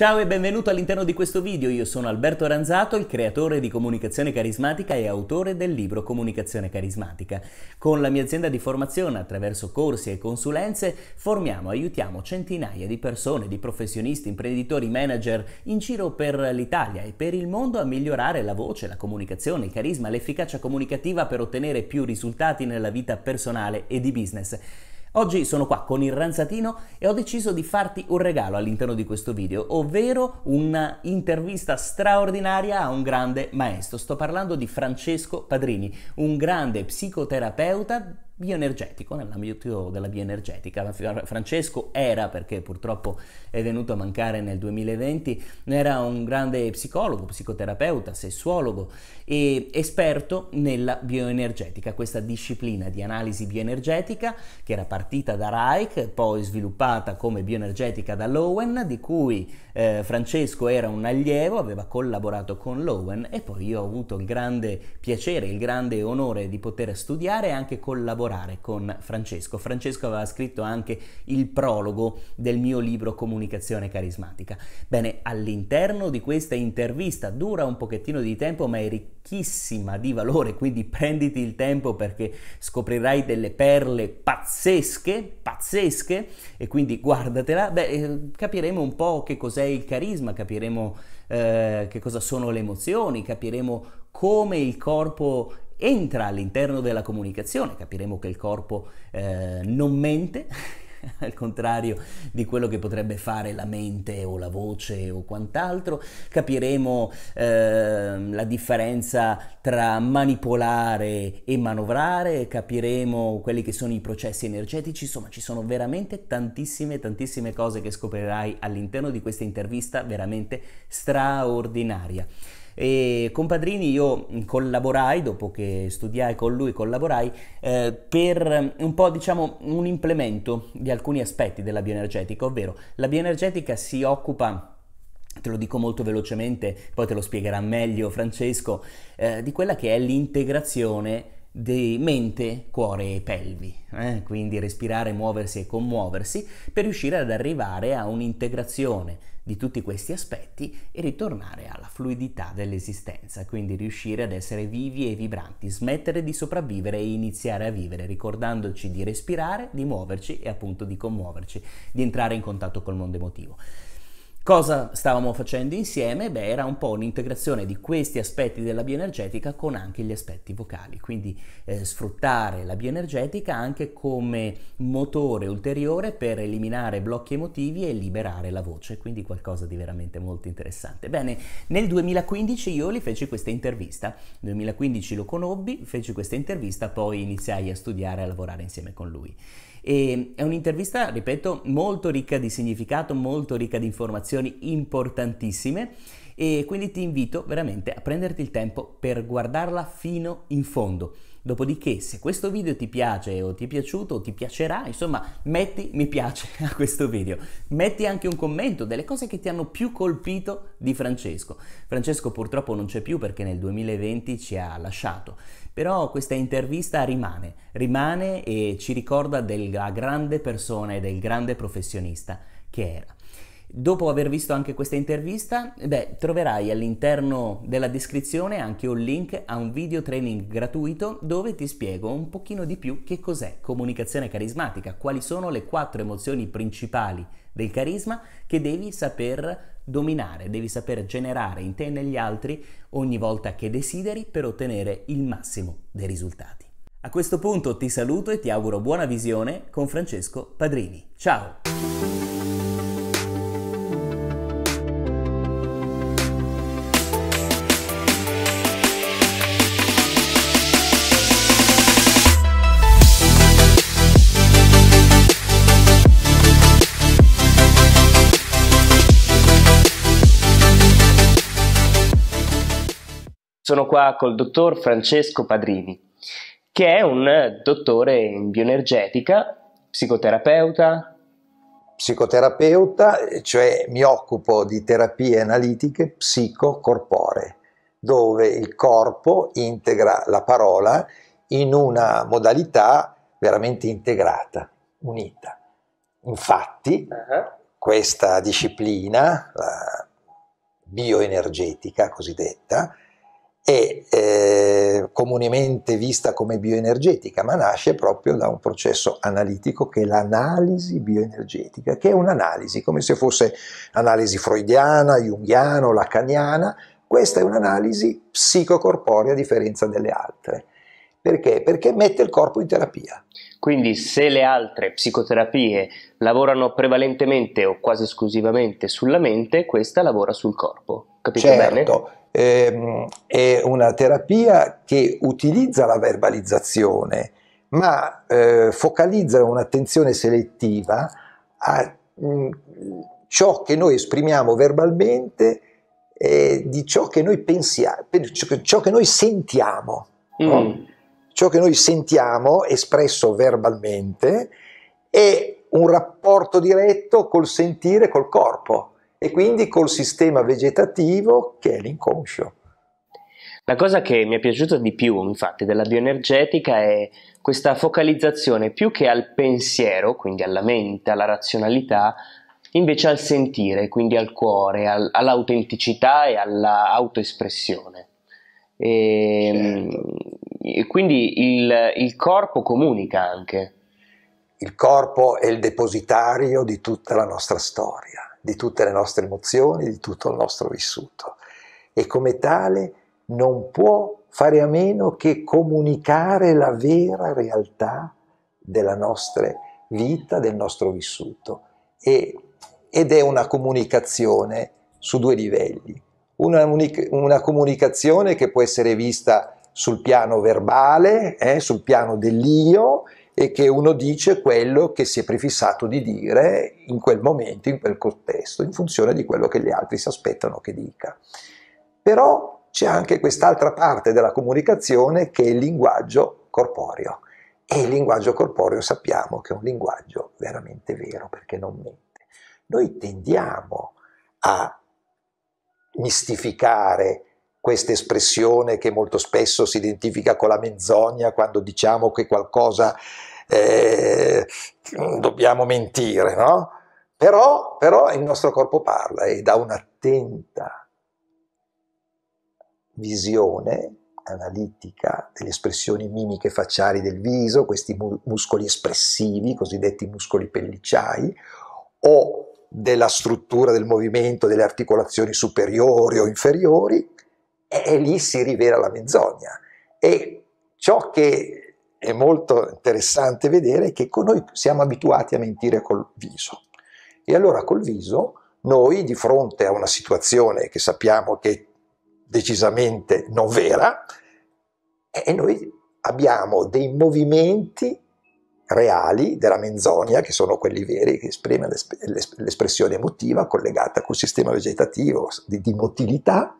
Ciao e benvenuto all'interno di questo video, io sono Alberto Ranzato, il creatore di Comunicazione Carismatica e autore del libro Comunicazione Carismatica. Con la mia azienda di formazione, attraverso corsi e consulenze, formiamo, e aiutiamo centinaia di persone, di professionisti, imprenditori, manager in giro per l'Italia e per il mondo a migliorare la voce, la comunicazione, il carisma, l'efficacia comunicativa per ottenere più risultati nella vita personale e di business. Oggi sono qua con il Ranzatino e ho deciso di farti un regalo all'interno di questo video, ovvero un'intervista straordinaria a un grande maestro. Sto parlando di Francesco Padrini, un grande psicoterapeuta bioenergetico, nell'ambito della bioenergetica. Francesco era, perché purtroppo è venuto a mancare nel 2020, era un grande psicologo, psicoterapeuta, sessuologo e esperto nella bioenergetica, questa disciplina di analisi bioenergetica che era partita da Reich, poi sviluppata come bioenergetica da Lowen, di cui eh, Francesco era un allievo, aveva collaborato con Lowen e poi io ho avuto il grande piacere, il grande onore di poter studiare e anche collaborare lavorare con Francesco. Francesco aveva scritto anche il prologo del mio libro Comunicazione Carismatica. Bene, all'interno di questa intervista dura un pochettino di tempo ma è ricchissima di valore, quindi prenditi il tempo perché scoprirai delle perle pazzesche, pazzesche, e quindi guardatela, beh, eh, capiremo un po' che cos'è il carisma, capiremo eh, che cosa sono le emozioni, capiremo come il corpo entra all'interno della comunicazione, capiremo che il corpo eh, non mente, al contrario di quello che potrebbe fare la mente o la voce o quant'altro, capiremo eh, la differenza tra manipolare e manovrare, capiremo quelli che sono i processi energetici, insomma ci sono veramente tantissime, tantissime cose che scoprirai all'interno di questa intervista veramente straordinaria. E con Padrini io collaborai, dopo che studiai con lui, collaborai eh, per un po' diciamo un implemento di alcuni aspetti della bioenergetica, ovvero la bioenergetica si occupa te lo dico molto velocemente, poi te lo spiegherà meglio Francesco, eh, di quella che è l'integrazione di mente, cuore e pelvi, eh? quindi respirare, muoversi e commuoversi per riuscire ad arrivare a un'integrazione di tutti questi aspetti e ritornare alla fluidità dell'esistenza, quindi riuscire ad essere vivi e vibranti, smettere di sopravvivere e iniziare a vivere, ricordandoci di respirare, di muoverci e appunto di commuoverci, di entrare in contatto col mondo emotivo. Cosa stavamo facendo insieme? Beh, era un po' un'integrazione di questi aspetti della bioenergetica con anche gli aspetti vocali, quindi eh, sfruttare la bioenergetica anche come motore ulteriore per eliminare blocchi emotivi e liberare la voce, quindi qualcosa di veramente molto interessante. Bene, nel 2015 io li feci questa intervista, nel 2015 lo conobbi, feci questa intervista, poi iniziai a studiare e a lavorare insieme con lui. E è un'intervista, ripeto, molto ricca di significato, molto ricca di informazioni importantissime e quindi ti invito veramente a prenderti il tempo per guardarla fino in fondo. Dopodiché, se questo video ti piace o ti è piaciuto o ti piacerà, insomma, metti mi piace a questo video. Metti anche un commento delle cose che ti hanno più colpito di Francesco. Francesco purtroppo non c'è più perché nel 2020 ci ha lasciato. Però questa intervista rimane, rimane e ci ricorda della grande persona e del grande professionista che era. Dopo aver visto anche questa intervista, beh, troverai all'interno della descrizione anche un link a un video training gratuito dove ti spiego un pochino di più che cos'è comunicazione carismatica, quali sono le quattro emozioni principali del carisma che devi saper dominare, devi saper generare in te e negli altri ogni volta che desideri per ottenere il massimo dei risultati. A questo punto ti saluto e ti auguro buona visione con Francesco Padrini. Ciao! Sono qua col dottor Francesco Padrini, che è un dottore in bioenergetica, psicoterapeuta. Psicoterapeuta, cioè mi occupo di terapie analitiche psicocorporee, dove il corpo integra la parola in una modalità veramente integrata, unita. Infatti, uh-huh. questa disciplina, la bioenergetica cosiddetta, è eh, comunemente vista come bioenergetica, ma nasce proprio da un processo analitico che è l'analisi bioenergetica, che è un'analisi, come se fosse analisi freudiana, junghiana lacaniana, questa è un'analisi psicocorporea a differenza delle altre. Perché? Perché mette il corpo in terapia. Quindi se le altre psicoterapie lavorano prevalentemente o quasi esclusivamente sulla mente, questa lavora sul corpo. Capito certo, bene? eh, è una terapia che utilizza la verbalizzazione, ma eh, focalizza un'attenzione selettiva a mh, mm, ciò che noi esprimiamo verbalmente e di ciò che noi pensiamo, ciò che noi sentiamo. Mm. No? Ciò che noi sentiamo espresso verbalmente è un rapporto diretto col sentire, col corpo e quindi col sistema vegetativo che è l'inconscio. La cosa che mi è piaciuta di più, infatti, della bioenergetica è questa focalizzazione più che al pensiero, quindi alla mente, alla razionalità, invece al sentire, quindi al cuore, al, all'autenticità e all'autoespressione. Ehm, certo. E, certo. quindi il, il corpo comunica anche. Il corpo è il depositario di tutta la nostra storia di tutte le nostre emozioni, di tutto il nostro vissuto. E come tale non può fare a meno che comunicare la vera realtà della nostra vita, del nostro vissuto. E, ed è una comunicazione su due livelli. Una, una comunicazione che può essere vista sul piano verbale, eh, sul piano dell'io, e che uno dice quello che si è prefissato di dire in quel momento, in quel contesto, in funzione di quello che gli altri si aspettano che dica. Però c'è anche quest'altra parte della comunicazione che è il linguaggio corporeo. E il linguaggio corporeo sappiamo che è un linguaggio veramente vero perché non mente. Noi tendiamo a mistificare questa espressione che molto spesso si identifica con la menzogna quando diciamo che qualcosa eh, mm, dobbiamo mentire, no? Però, però il nostro corpo parla e da un'attenta visione analitica delle espressioni mimiche facciali del viso, questi muscoli espressivi, cosiddetti muscoli pellicciai, o della struttura del movimento delle articolazioni superiori o inferiori, e lì si rivela la menzogna. E ciò che è molto interessante vedere che con noi siamo abituati a mentire col viso. E allora col viso noi di fronte a una situazione che sappiamo che è decisamente non vera, eh, e noi abbiamo dei movimenti reali della menzogna, che sono quelli veri, che esprime l'espressione emotiva collegata col sistema vegetativo di, di motilità,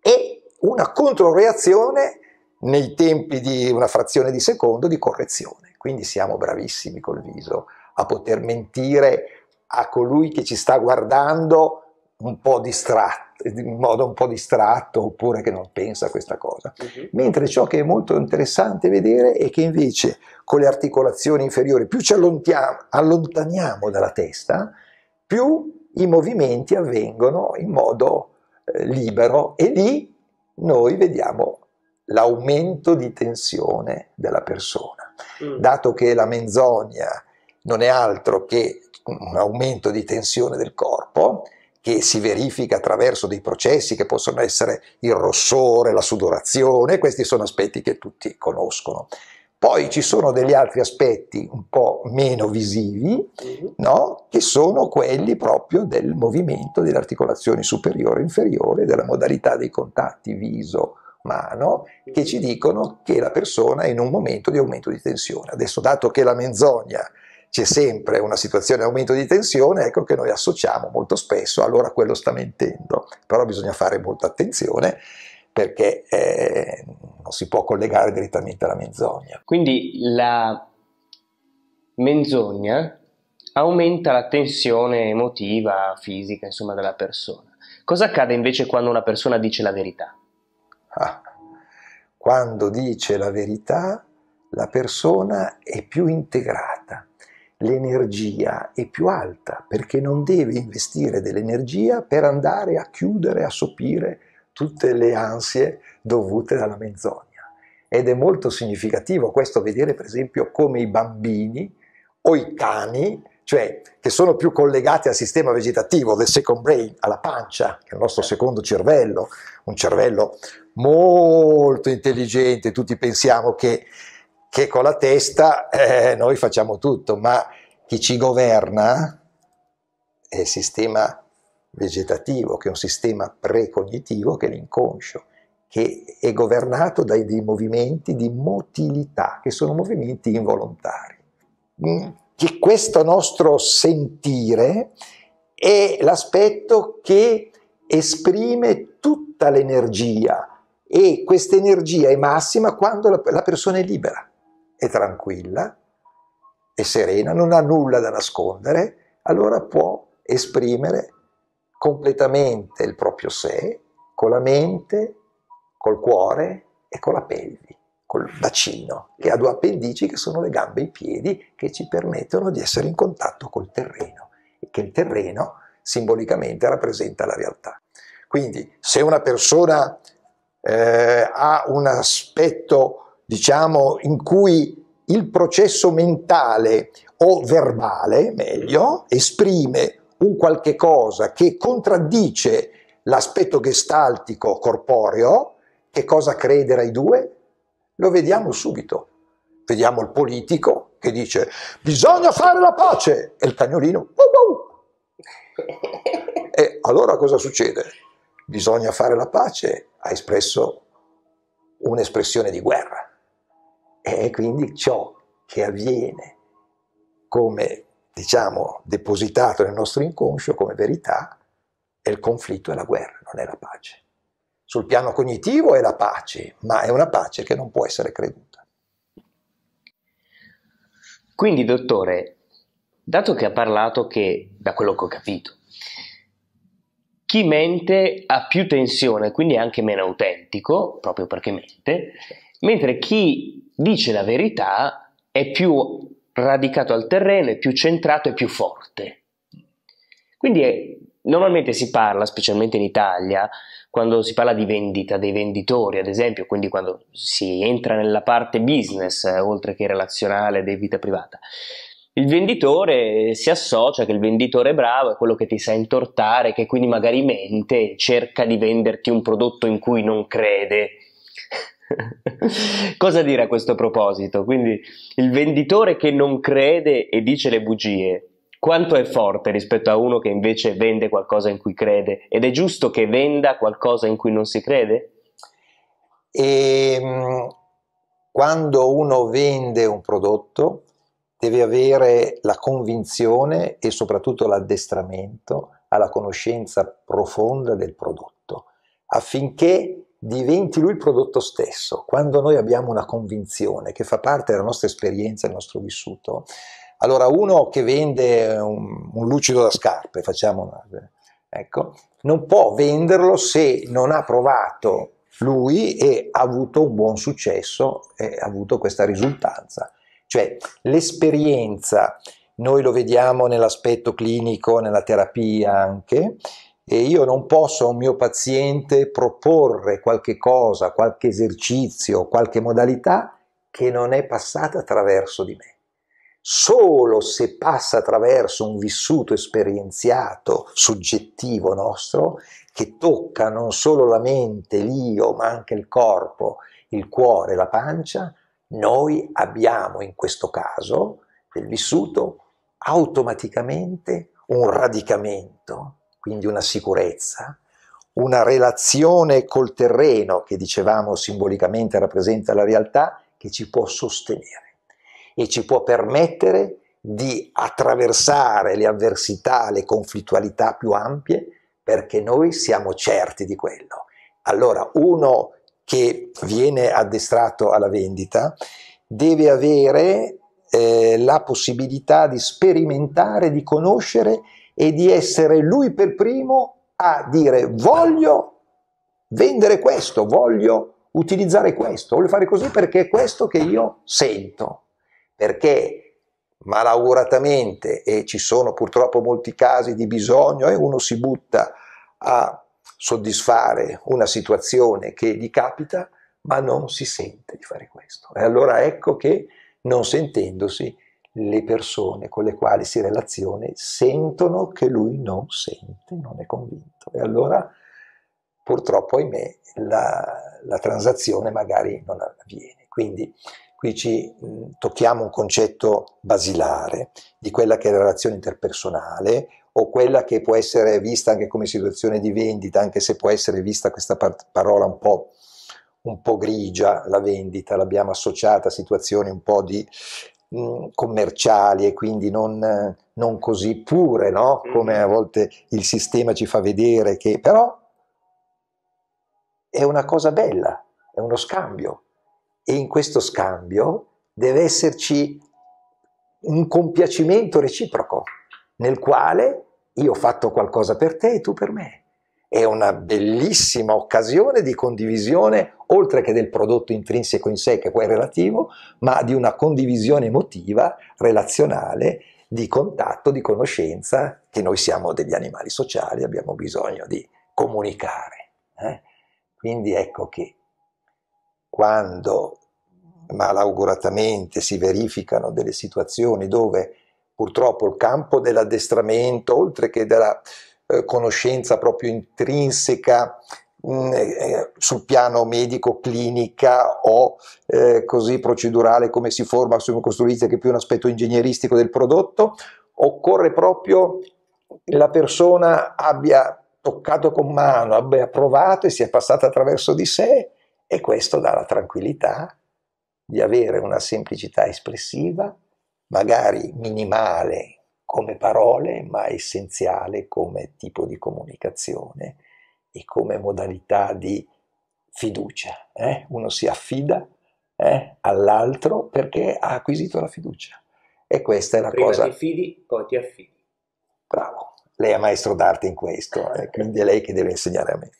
e una controreazione nei tempi di una frazione di secondo di correzione. Quindi siamo bravissimi col viso a poter mentire a colui che ci sta guardando un po' distratto, in modo un po' distratto oppure che non pensa a questa cosa. Mhm. Mentre ciò che è molto interessante vedere è che invece con le articolazioni inferiori più ci allontaniamo dalla testa, più i movimenti avvengono in modo eh, libero e lì noi vediamo l'aumento di tensione della persona. Mm. Dato che la menzogna non è altro che un aumento di tensione del corpo, che si verifica attraverso dei processi che possono essere il rossore, la sudorazione, questi sono aspetti che tutti conoscono. Poi ci sono degli altri aspetti un po' meno visivi, mm-hmm. no? che sono quelli proprio del movimento delle articolazioni superiore e inferiore, della modalità dei contatti viso, mano che ci dicono che la persona è in un momento di aumento di tensione. Adesso, dato che la menzogna c'è sempre una situazione di aumento di tensione, ecco che noi associamo molto spesso, allora quello sta mentendo. Però bisogna fare molta attenzione perché eh, non si può collegare direttamente alla menzogna. Quindi la menzogna aumenta la tensione emotiva, fisica, insomma, della persona. Cosa accade invece quando una persona dice la verità? Ah. Quando dice la verità, la persona è più integrata, l'energia è più alta, perché non deve investire dell'energia per andare a chiudere, a sopire tutte le ansie dovute alla menzogna. Ed è molto significativo questo vedere per esempio come i bambini o i cani, cioè che sono più collegati al sistema vegetativo, del second brain, alla pancia, che è il nostro secondo cervello, un cervello molto intelligente, tutti pensiamo che, che con la testa eh, noi facciamo tutto, ma chi ci governa è il sistema vegetativo, che è un sistema precognitivo, che è l'inconscio, che è governato dai dei movimenti di motilità, che sono movimenti involontari. Mm, che questo nostro sentire è l'aspetto che esprime tutta l'energia, e questa energia è massima quando la, la persona è libera, è tranquilla, è serena, non ha nulla da nascondere, allora può esprimere completamente il proprio sé con la mente, col cuore e con la pelvi, col bacino, che ha due appendici che sono le gambe e i piedi che ci permettono di essere in contatto col terreno e che il terreno simbolicamente rappresenta la realtà. Quindi se una persona eh, ha un aspetto, diciamo, in cui il processo mentale o verbale, meglio, esprime un qualche cosa che contraddice l'aspetto gestaltico corporeo, che cosa credere ai due? Lo vediamo subito. Vediamo il politico che dice bisogna fare la pace e il cagnolino. Uh, uh. e allora cosa succede? bisogna fare la pace ha espresso un'espressione di guerra. E quindi ciò che avviene come, diciamo, depositato nel nostro inconscio come verità è il conflitto e la guerra, non è la pace. Sul piano cognitivo è la pace, ma è una pace che non può essere creduta. Quindi, dottore, dato che ha parlato che, da quello che ho capito, chi mente ha più tensione, quindi è anche meno autentico, proprio perché mente, mentre chi dice la verità è più radicato al terreno, è più centrato e più forte. Quindi è, normalmente si parla, specialmente in Italia, quando si parla di vendita dei venditori, ad esempio, quindi quando si entra nella parte business, eh, oltre che relazionale, di vita privata, il venditore si associa che il venditore bravo è quello che ti sa intortare, che quindi magari mente e cerca di venderti un prodotto in cui non crede. Cosa dire a questo proposito? Quindi il venditore che non crede e dice le bugie, quanto è forte rispetto a uno che invece vende qualcosa in cui crede? Ed è giusto che venda qualcosa in cui non si crede? E, ehm, quando uno vende un prodotto, deve avere la convinzione e soprattutto l'addestramento alla conoscenza profonda del prodotto, affinché diventi lui il prodotto stesso. Quando noi abbiamo una convinzione che fa parte della nostra esperienza, del nostro vissuto, allora uno che vende un, un lucido da scarpe, facciamo una, ecco, non può venderlo se non ha provato lui e ha avuto un buon successo e ha avuto questa risultanza. Cioè l'esperienza, noi lo vediamo nell'aspetto clinico, nella terapia anche, e io non posso a un mio paziente proporre qualche cosa, qualche esercizio, qualche modalità che non è passata attraverso di me. Solo se passa attraverso un vissuto esperienziato, soggettivo nostro, che tocca non solo la mente, l'io, ma anche il corpo, il cuore, la pancia, noi abbiamo in questo caso del vissuto automaticamente un radicamento, quindi una sicurezza, una relazione col terreno che dicevamo simbolicamente rappresenta la realtà, che ci può sostenere e ci può permettere di attraversare le avversità, le conflittualità più ampie, perché noi siamo certi di quello. Allora uno che viene addestrato alla vendita deve avere eh, la possibilità di sperimentare, di conoscere e di essere lui per primo a dire voglio vendere questo, voglio utilizzare questo, voglio fare così perché è questo che io sento, perché malauguratamente, e ci sono purtroppo molti casi di bisogno, e eh, uno si butta a soddisfare una situazione che gli capita, ma non si sente di fare questo. E allora ecco che, non sentendosi, le persone con le quali si relaziona sentono che lui non sente, non è convinto. E allora, purtroppo, ahimè, la, la transazione magari non avviene. Quindi qui ci tocchiamo un concetto basilare di quella che è la relazione interpersonale, o quella che può essere vista anche come situazione di vendita, anche se può essere vista questa par- parola un po', un po' grigia, la vendita, l'abbiamo associata a situazioni un po' di mm, commerciali e quindi non, non così pure, no? Mm. come a volte il sistema ci fa vedere, che però è una cosa bella, è uno scambio e in questo scambio deve esserci un compiacimento reciproco nel quale io ho fatto qualcosa per te e tu per me. È una bellissima occasione di condivisione, oltre che del prodotto intrinseco in sé, che poi è relativo, ma di una condivisione emotiva, relazionale, di contatto, di conoscenza, che noi siamo degli animali sociali, abbiamo bisogno di comunicare. Eh? Quindi ecco che quando malauguratamente si verificano delle situazioni dove Purtroppo il campo dell'addestramento, oltre che della eh, conoscenza proprio intrinseca mm, eh, eh, sul piano medico, clinica o eh, così procedurale, come si forma, come costruisce, che è più un aspetto ingegneristico del prodotto, occorre proprio che la persona abbia toccato con mano, abbia provato e sia passata attraverso di sé e questo dà la tranquillità di avere una semplicità espressiva magari minimale come parole, ma essenziale come tipo di comunicazione e come modalità di fiducia. Eh? Uno si affida eh, all'altro perché ha acquisito la fiducia. E questa è la Prima cosa... Prima ti fidi, poi ti affidi. Bravo. Lei è maestro d'arte in questo, eh? quindi è lei che deve insegnare a me.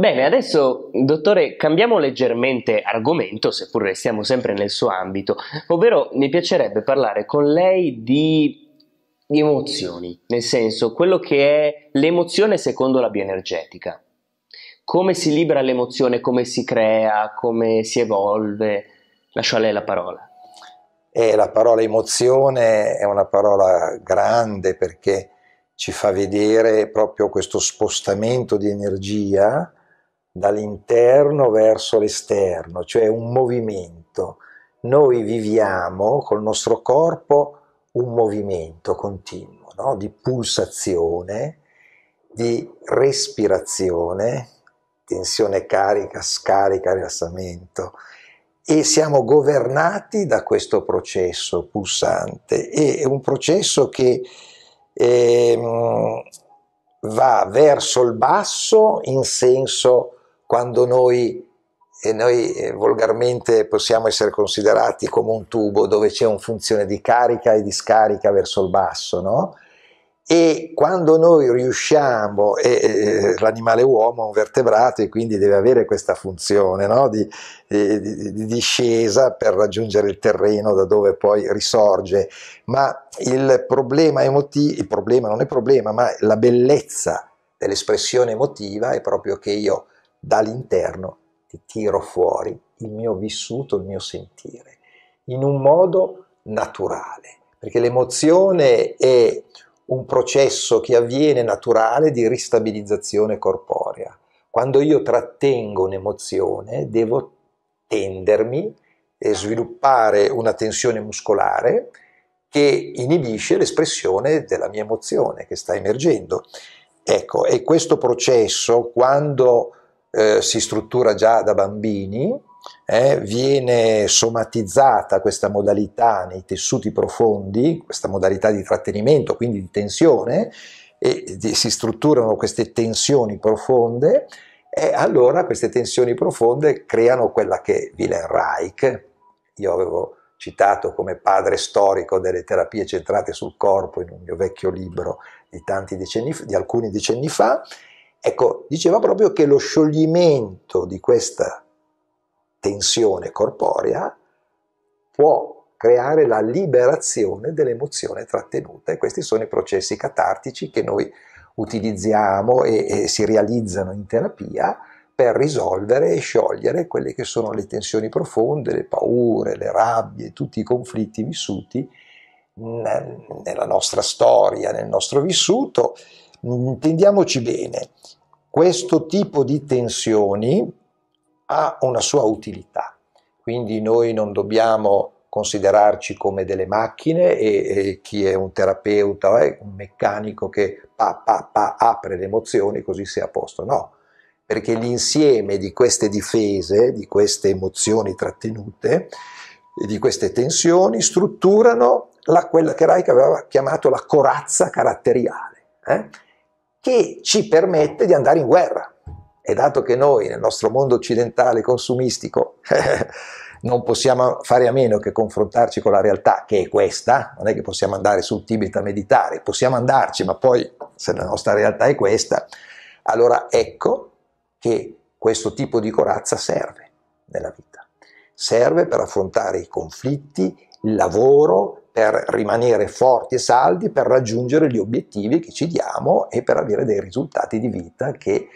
Bene, adesso dottore cambiamo leggermente argomento, seppur restiamo sempre nel suo ambito, ovvero mi piacerebbe parlare con lei di emozioni, nel senso quello che è l'emozione secondo la bioenergetica. Come si libera l'emozione, come si crea, come si evolve? Lascio a lei la parola. Eh, la parola emozione è una parola grande perché ci fa vedere proprio questo spostamento di energia dall'interno verso l'esterno, cioè un movimento. Noi viviamo col nostro corpo un movimento continuo no? di pulsazione, di respirazione, tensione carica, scarica, rilassamento e siamo governati da questo processo pulsante è un processo che eh, va verso il basso in senso quando noi, noi eh, volgarmente possiamo essere considerati come un tubo dove c'è un funzione di carica e di scarica verso il basso, no? e quando noi riusciamo, e, e l'animale uomo è un vertebrato e quindi deve avere questa funzione no? di, di, di, discesa per raggiungere il terreno da dove poi risorge, ma il problema emotivo, il problema non è problema, ma la bellezza dell'espressione emotiva è proprio che io dall'interno ti tiro fuori il mio vissuto, il mio sentire, in un modo naturale, perché l'emozione è un processo che avviene naturale di ristabilizzazione corporea. Quando io trattengo un'emozione devo tendermi e sviluppare una tensione muscolare che inibisce l'espressione della mia emozione che sta emergendo. Ecco, e questo processo quando eh, si struttura già da bambini, eh, viene somatizzata questa modalità nei tessuti profondi, questa modalità di trattenimento, quindi di tensione, e di, si strutturano queste tensioni profonde e allora queste tensioni profonde creano quella che Wilhelm Reich, io avevo citato come padre storico delle terapie centrate sul corpo in un mio vecchio libro di, decenni, di alcuni decenni fa, Ecco, diceva proprio che lo scioglimento di questa tensione corporea può creare la liberazione dell'emozione trattenuta e questi sono i processi catartici che noi utilizziamo e, e, si realizzano in terapia per risolvere e sciogliere quelle che sono le tensioni profonde, le paure, le rabbie, tutti i conflitti vissuti mm, nella nostra storia, nel nostro vissuto Mm, intendiamoci bene, questo tipo di tensioni ha una sua utilità, quindi noi non dobbiamo considerarci come delle macchine e, e chi è un terapeuta è un meccanico che pa, pa, pa, apre le emozioni così si è a posto, no, perché l'insieme di queste difese, di queste emozioni trattenute, di queste tensioni strutturano la, quella che Reich aveva chiamato la corazza caratteriale. Eh? che ci permette di andare in guerra. E dato che noi nel nostro mondo occidentale consumistico non possiamo fare a meno che confrontarci con la realtà che è questa, non è che possiamo andare sul Tibet a meditare, possiamo andarci, ma poi se la nostra realtà è questa, allora ecco che questo tipo di corazza serve nella vita. Serve per affrontare i conflitti, il lavoro, per rimanere forti e saldi, per raggiungere gli obiettivi che ci diamo e per avere dei risultati di vita che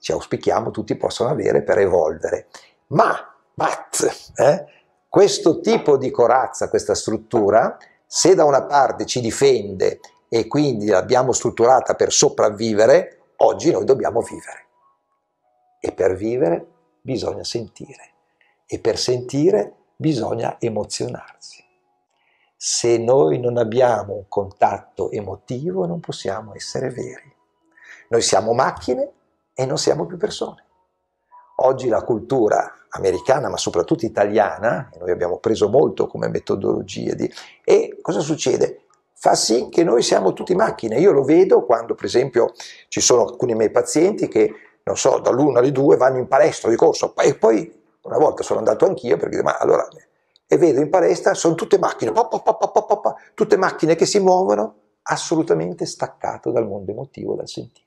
ci auspichiamo tutti possano avere per evolvere. Ma, but, eh, questo tipo di corazza, questa struttura, se da una parte ci difende e quindi l'abbiamo strutturata per sopravvivere, oggi noi dobbiamo vivere. E per vivere bisogna sentire. E per sentire bisogna emozionarsi se noi non abbiamo un contatto emotivo non possiamo essere veri. Noi siamo macchine e non siamo più persone. Oggi la cultura americana, ma soprattutto italiana, noi abbiamo preso molto come metodologia, di, e cosa succede? Fa sì che noi siamo tutti macchine. Io lo vedo quando, per esempio, ci sono alcuni miei pazienti che, non so, dall'una alle due vanno in palestra di corso, e poi una volta sono andato anch'io perché, ma allora e vedo in palestra sono tutte macchine, pop, pop, pop, tutte macchine che si muovono assolutamente staccato dal mondo emotivo, dal sentire.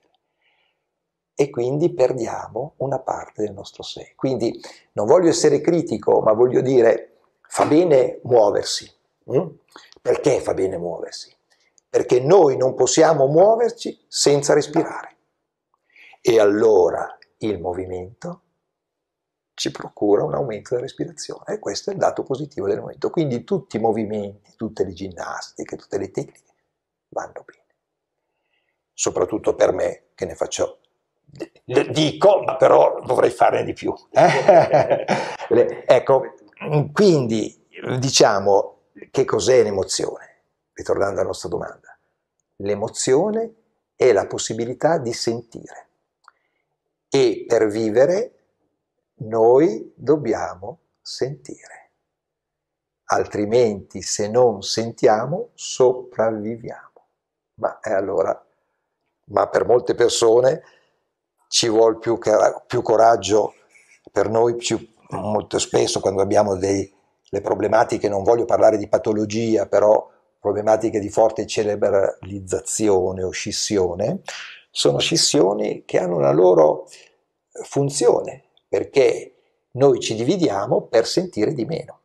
E quindi perdiamo una parte del nostro sé. Quindi non voglio essere critico, ma voglio dire fa bene muoversi. Mm? Perché fa bene muoversi? Perché noi non possiamo muoverci senza respirare. E allora il movimento ci procura un aumento della respirazione e questo è il dato positivo del momento. Quindi tutti i movimenti, tutte le ginnastiche, tutte le tecniche vanno bene. Soprattutto per me che ne faccio dico, ma però dovrei farne di più. Eh. ecco, quindi diciamo che cos'è l'emozione? Ritornando alla nostra domanda, l'emozione è la possibilità di sentire e per vivere noi dobbiamo sentire, altrimenti se non sentiamo sopravviviamo. Ma eh, allora, ma per molte persone ci vuole più, più coraggio, per noi ci, molto spesso quando abbiamo dei, le problematiche, non voglio parlare di patologia, però problematiche di forte cerebralizzazione o scissione, sono scissioni che hanno una loro funzione, perché noi ci dividiamo per sentire di meno,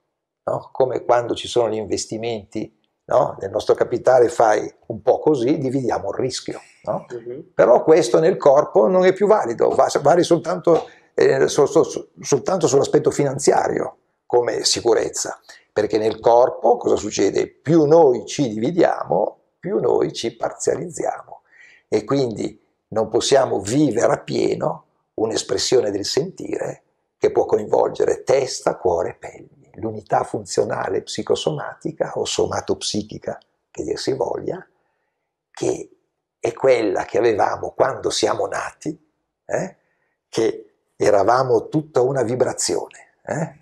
no? come quando ci sono gli investimenti No? nel nostro capitale fai un po' così, dividiamo il rischio. No? Uh-huh. Però questo nel corpo non è più valido, vale soltanto, eh, sol, sol, soltanto, sull'aspetto finanziario come sicurezza, perché nel corpo cosa succede? Più noi ci dividiamo, più noi ci parzializziamo e quindi non possiamo vivere a pieno un'espressione del sentire che può coinvolgere testa, cuore e pelle, l'unità funzionale psicosomatica o somatopsichica che dir si voglia, che è quella che avevamo quando siamo nati, eh? che eravamo tutta una vibrazione eh?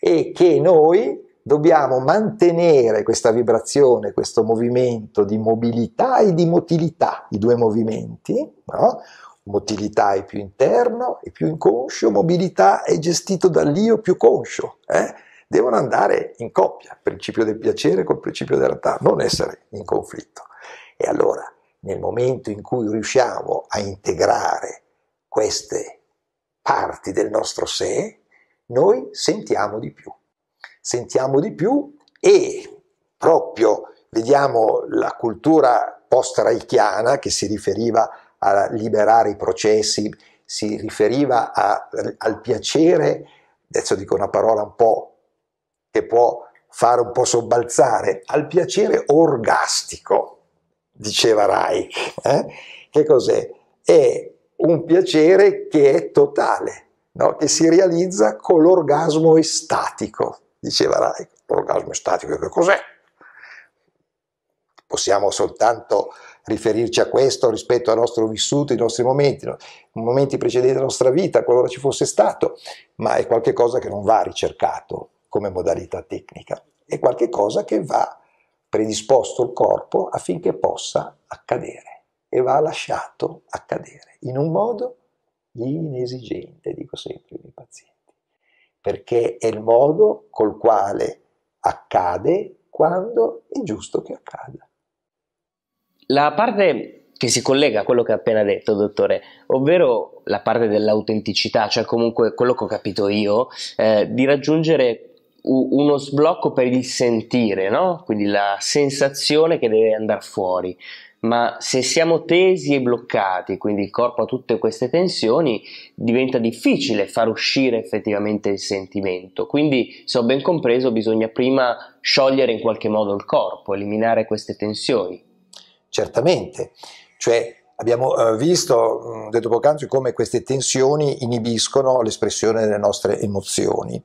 e che noi dobbiamo mantenere questa vibrazione, questo movimento di mobilità e di motilità, i due movimenti, no? motilità è più interno e più inconscio, mobilità è gestito dall'io più conscio. Eh? Devono andare in coppia, principio del piacere col principio della realtà, non essere in conflitto. E allora, nel momento in cui riusciamo a integrare queste parti del nostro sé, noi sentiamo di più. Sentiamo di più e proprio vediamo la cultura post-reichiana che si riferiva a a liberare i processi, si riferiva a, al piacere, adesso dico una parola un po' che può fare un po' sobbalzare, al piacere orgastico, diceva Reich. Eh? Che cos'è? È un piacere che è totale, no? che si realizza con l'orgasmo estatico, diceva Reich. L'orgasmo estatico che cos'è? Possiamo soltanto riferirci a questo rispetto al nostro vissuto, ai nostri momenti, momenti precedenti della nostra vita, qualora ci fosse stato, ma è qualcosa che non va ricercato come modalità tecnica, è qualcosa che va predisposto il corpo affinché possa accadere e va lasciato accadere in un modo inesigente, dico sempre ai miei pazienti, perché è il modo col quale accade quando è giusto che accada. La parte che si collega a quello che ha appena detto, dottore, ovvero la parte dell'autenticità, cioè comunque quello che ho capito io, eh, di raggiungere uno sblocco per il sentire, no? quindi la sensazione che deve andare fuori. Ma se siamo tesi e bloccati, quindi il corpo ha tutte queste tensioni, diventa difficile far uscire effettivamente il sentimento. Quindi, se ho ben compreso, bisogna prima sciogliere in qualche modo il corpo, eliminare queste tensioni certamente, cioè abbiamo eh, visto, detto poc'anzi, come queste tensioni inibiscono l'espressione delle nostre emozioni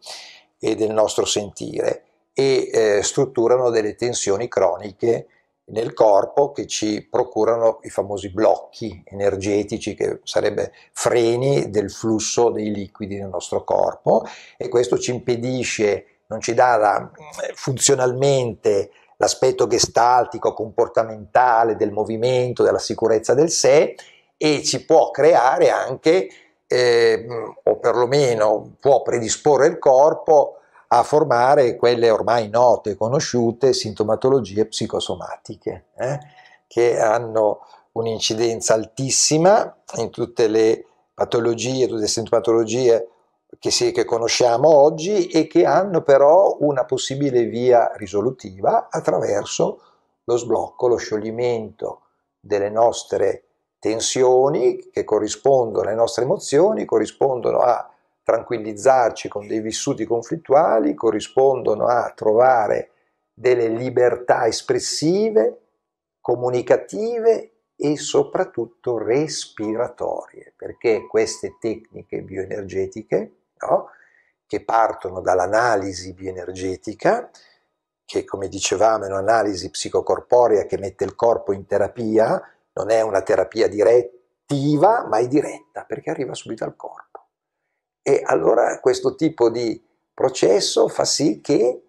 e del nostro sentire e eh, strutturano delle tensioni croniche nel corpo che ci procurano i famosi blocchi energetici che sarebbe freni del flusso dei liquidi nel nostro corpo e questo ci impedisce, non ci dà la, eh, funzionalmente l'aspetto gestaltico, comportamentale del movimento, della sicurezza del sé e ci può creare anche, eh, o perlomeno può predisporre il corpo a formare quelle ormai note e conosciute sintomatologie psicosomatiche, eh, che hanno un'incidenza altissima in tutte le patologie, tutte le sintomatologie che, si, che conosciamo oggi e che hanno però una possibile via risolutiva attraverso lo sblocco, lo scioglimento delle nostre tensioni che corrispondono alle nostre emozioni, corrispondono a tranquillizzarci con dei vissuti conflittuali, corrispondono a trovare delle libertà espressive, comunicative e soprattutto respiratorie, perché queste tecniche bioenergetiche no? che partono dall'analisi bioenergetica, che come dicevamo è un'analisi psicocorporea che mette il corpo in terapia, non è una terapia direttiva, ma è diretta, perché arriva subito al corpo. E allora questo tipo di processo fa sì che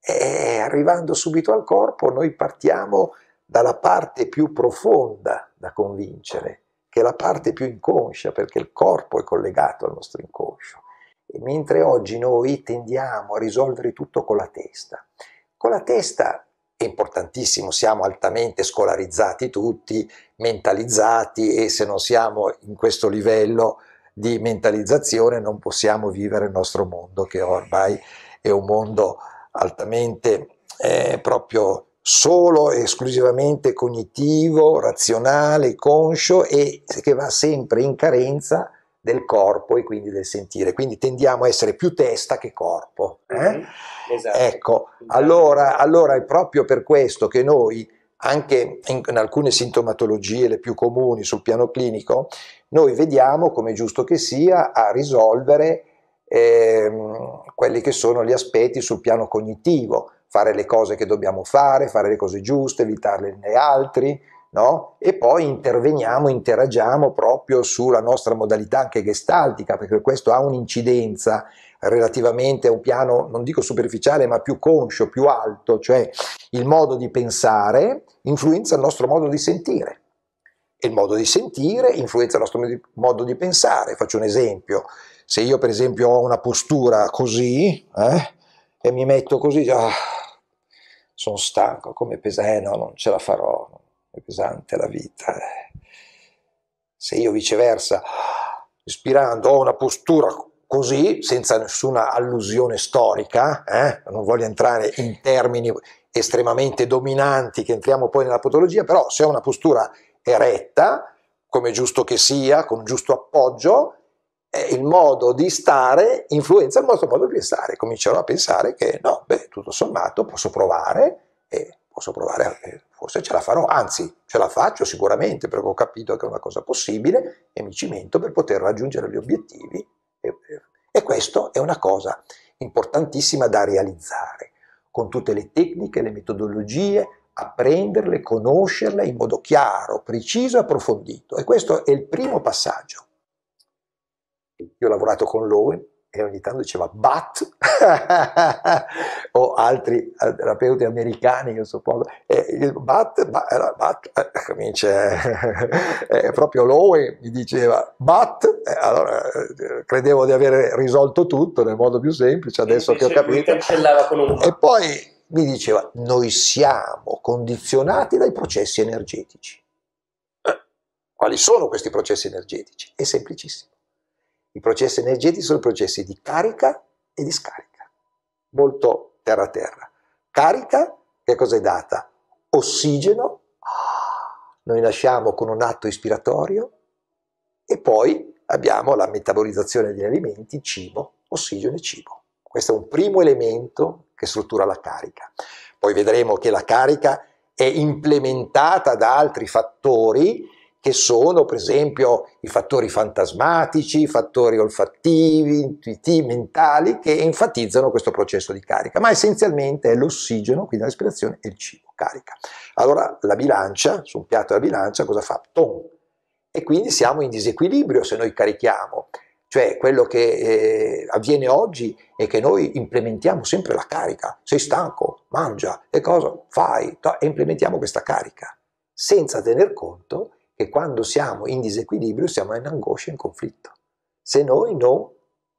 eh, arrivando subito al corpo noi partiamo dalla parte più profonda da convincere, che è la parte più inconscia, perché il corpo è collegato al nostro inconscio mentre oggi noi tendiamo a risolvere tutto con la testa. Con la testa è importantissimo, siamo altamente scolarizzati tutti, mentalizzati e se non siamo in questo livello di mentalizzazione non possiamo vivere il nostro mondo che ormai è un mondo altamente eh, proprio solo e esclusivamente cognitivo, razionale, conscio e che va sempre in carenza del corpo e quindi del sentire. Quindi tendiamo a essere più testa che corpo. Eh? Mm-hmm. Esatto. Ecco, esatto. allora, allora è proprio per questo che noi anche in, in, alcune sintomatologie le più comuni sul piano clinico, noi vediamo, come giusto che sia, a risolvere ehm, quelli che sono gli aspetti sul piano cognitivo, fare le cose che dobbiamo fare, fare le cose giuste, evitarle negli altri, no? e poi interveniamo, interagiamo proprio sulla nostra modalità anche gestaltica, perché questo ha un'incidenza relativamente a un piano, non dico superficiale, ma più conscio, più alto, cioè il modo di pensare influenza il nostro modo di sentire. E il modo di sentire influenza il nostro modo di pensare. Faccio un esempio. Se io per esempio ho una postura così eh, e mi metto così, ah, sono stanco, come pesa, eh no, non ce la farò, è pesante la vita. Eh. Se io viceversa, ispirando, ho una postura così, senza nessuna allusione storica, eh? non voglio entrare in termini estremamente dominanti che entriamo poi nella patologia, però se ho una postura eretta, come giusto che sia, con giusto appoggio, il modo di stare influenza il nostro modo di pensare. Comincerò a pensare che no, beh, tutto sommato posso provare e posso provare a forse ce la farò, anzi ce la faccio sicuramente perché ho capito che è una cosa possibile e mi cimento per poter raggiungere gli obiettivi e, e questo è una cosa importantissima da realizzare con tutte le tecniche, le metodologie, apprenderle, conoscerle in modo chiaro, preciso e approfondito e questo è il primo passaggio. Io ho lavorato con Lowen e ogni tanto diceva BAT o altri eh, terapeuti americani io suppongo e il BAT, bat, eh, comincia ecco, proprio Lowe mi diceva BAT eh, allora credevo di aver risolto tutto nel modo più semplice adesso che ho capito e poi mi diceva noi siamo condizionati dai processi energetici eh, quali sono questi processi energetici? è semplicissimo i processi energetici sono processi di carica e di scarica, molto terra-terra. Carica, che cosa è data? Ossigeno, noi nasciamo con un atto ispiratorio e poi abbiamo la metabolizzazione degli alimenti, cibo, ossigeno e cibo. Questo è un primo elemento che struttura la carica. Poi vedremo che la carica è implementata da altri fattori che sono per esempio i fattori fantasmatici, i fattori olfattivi, intuitivi, mentali, che enfatizzano questo processo di carica, ma essenzialmente è l'ossigeno, quindi la respirazione e il cibo, carica. Allora la bilancia, su un piatto della bilancia, cosa fa? Tom! E quindi siamo in disequilibrio se noi carichiamo, cioè quello che eh, avviene oggi è che noi implementiamo sempre la carica, sei stanco, mangia, e cosa? Fai, e implementiamo questa carica, senza tener conto che quando siamo in disequilibrio siamo in angoscia e in conflitto, se noi non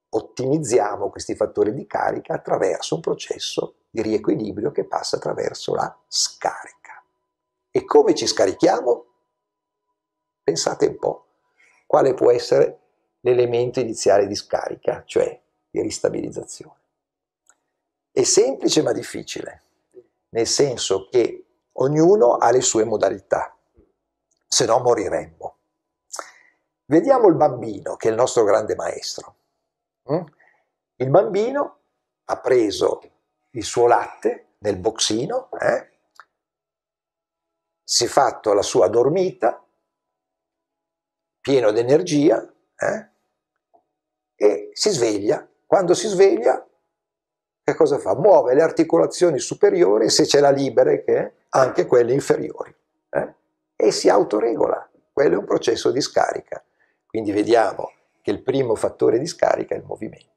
ottimizziamo questi fattori di carica attraverso un processo di riequilibrio che passa attraverso la scarica. E come ci scarichiamo? Pensate un po' quale può essere l'elemento iniziale di scarica, cioè di ristabilizzazione. È semplice ma difficile, nel senso che ognuno ha le sue modalità se no moriremmo. Vediamo il bambino, che è il nostro grande maestro. Mm? Il bambino ha preso il suo latte nel boxino, eh? si è fatto la sua dormita, pieno d'energia, eh? e si sveglia. Quando si sveglia, che cosa fa? Muove le articolazioni superiori, se ce la libere, che anche quelle inferiori e si autoregola. Quello è un processo di scarica. Quindi vediamo che il primo fattore di scarica è il movimento.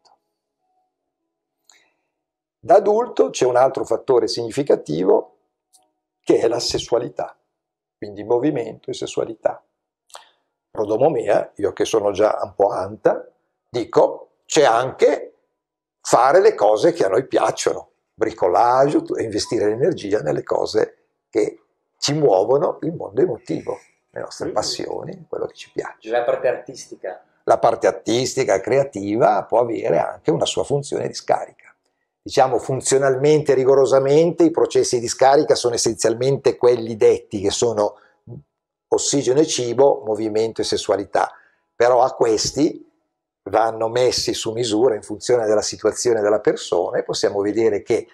Da adulto c'è un altro fattore significativo che è la sessualità, quindi movimento e sessualità. Prodomo mia, io che sono già un po' anta, dico c'è anche fare le cose che a noi piacciono, bricolaggio, investire l'energia nelle cose che ci muovono il mondo emotivo, le nostre mm. passioni, quello che ci piace. La parte artistica. La parte artistica, creativa, può avere anche una sua funzione di scarica diciamo funzionalmente, rigorosamente, i processi di scarica sono essenzialmente quelli detti, che sono ossigeno e cibo, movimento e sessualità. Però a questi vanno messi su misura in funzione della situazione della persona e possiamo vedere che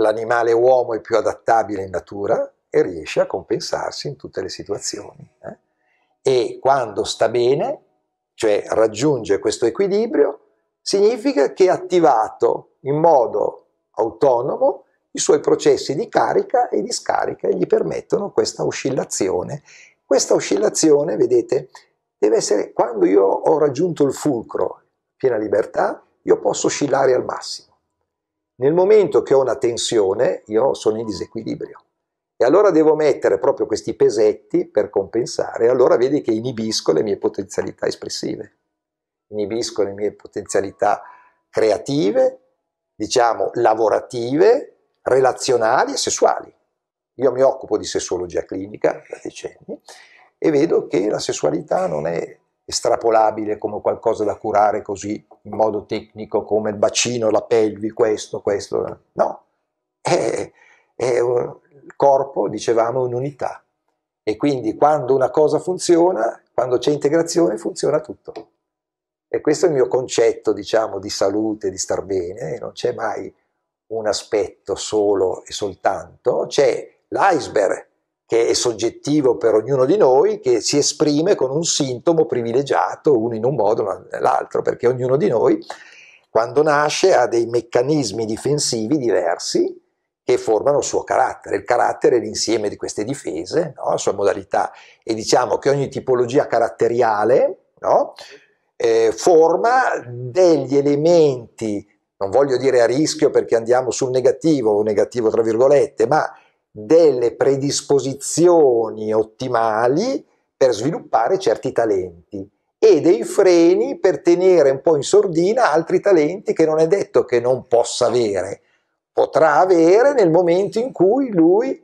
l'animale uomo è più adattabile in natura, e riesce a compensarsi in tutte le situazioni. Eh? E quando sta bene, cioè raggiunge questo equilibrio, significa che ha attivato in modo autonomo i suoi processi di carica e di scarica e gli permettono questa oscillazione. Questa oscillazione, vedete, deve essere quando io ho raggiunto il fulcro, piena libertà, io posso oscillare al massimo. Nel momento che ho una tensione, io sono in disequilibrio. E allora devo mettere proprio questi pesetti per compensare, allora vedi che inibisco le mie potenzialità espressive, inibisco le mie potenzialità creative, diciamo lavorative, relazionali e sessuali. Io mi occupo di sessuologia clinica da decenni e vedo che la sessualità non è estrapolabile come qualcosa da curare così in modo tecnico come il bacino, la pelvi, questo, questo. No, è, eh, un, il corpo, dicevamo, è un'unità. E quindi quando una cosa funziona, quando c'è integrazione, funziona tutto. E questo è il mio concetto, diciamo, di salute, di star bene, non c'è mai un aspetto solo e soltanto, c'è l'iceberg che è soggettivo per ognuno di noi, che si esprime con un sintomo privilegiato, uno in un modo, uno nell'altro, perché ognuno di noi quando nasce ha dei meccanismi difensivi diversi che formano il suo carattere. Il carattere è l'insieme di queste difese, no? la sua modalità. E diciamo che ogni tipologia caratteriale no? eh, forma degli elementi, non voglio dire a rischio perché andiamo sul negativo, negativo tra virgolette, ma delle predisposizioni ottimali per sviluppare certi talenti e dei freni per tenere un po' in sordina altri talenti che non è detto che non possa avere potrà avere nel momento in cui lui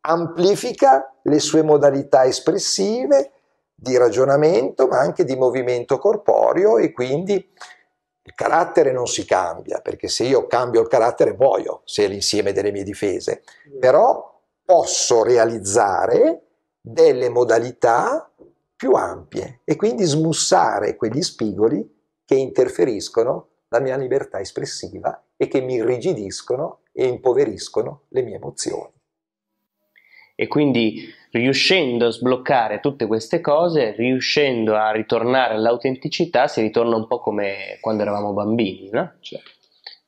amplifica le sue modalità espressive di ragionamento ma anche di movimento corporeo e quindi il carattere non si cambia perché se io cambio il carattere muoio se è l'insieme delle mie difese però posso realizzare delle modalità più ampie e quindi smussare quegli spigoli che interferiscono la mia libertà espressiva e che mi irrigidiscono e impoveriscono le mie emozioni. E quindi riuscendo a sbloccare tutte queste cose, riuscendo a ritornare all'autenticità, si ritorna un po' come quando eravamo bambini, no? Certo.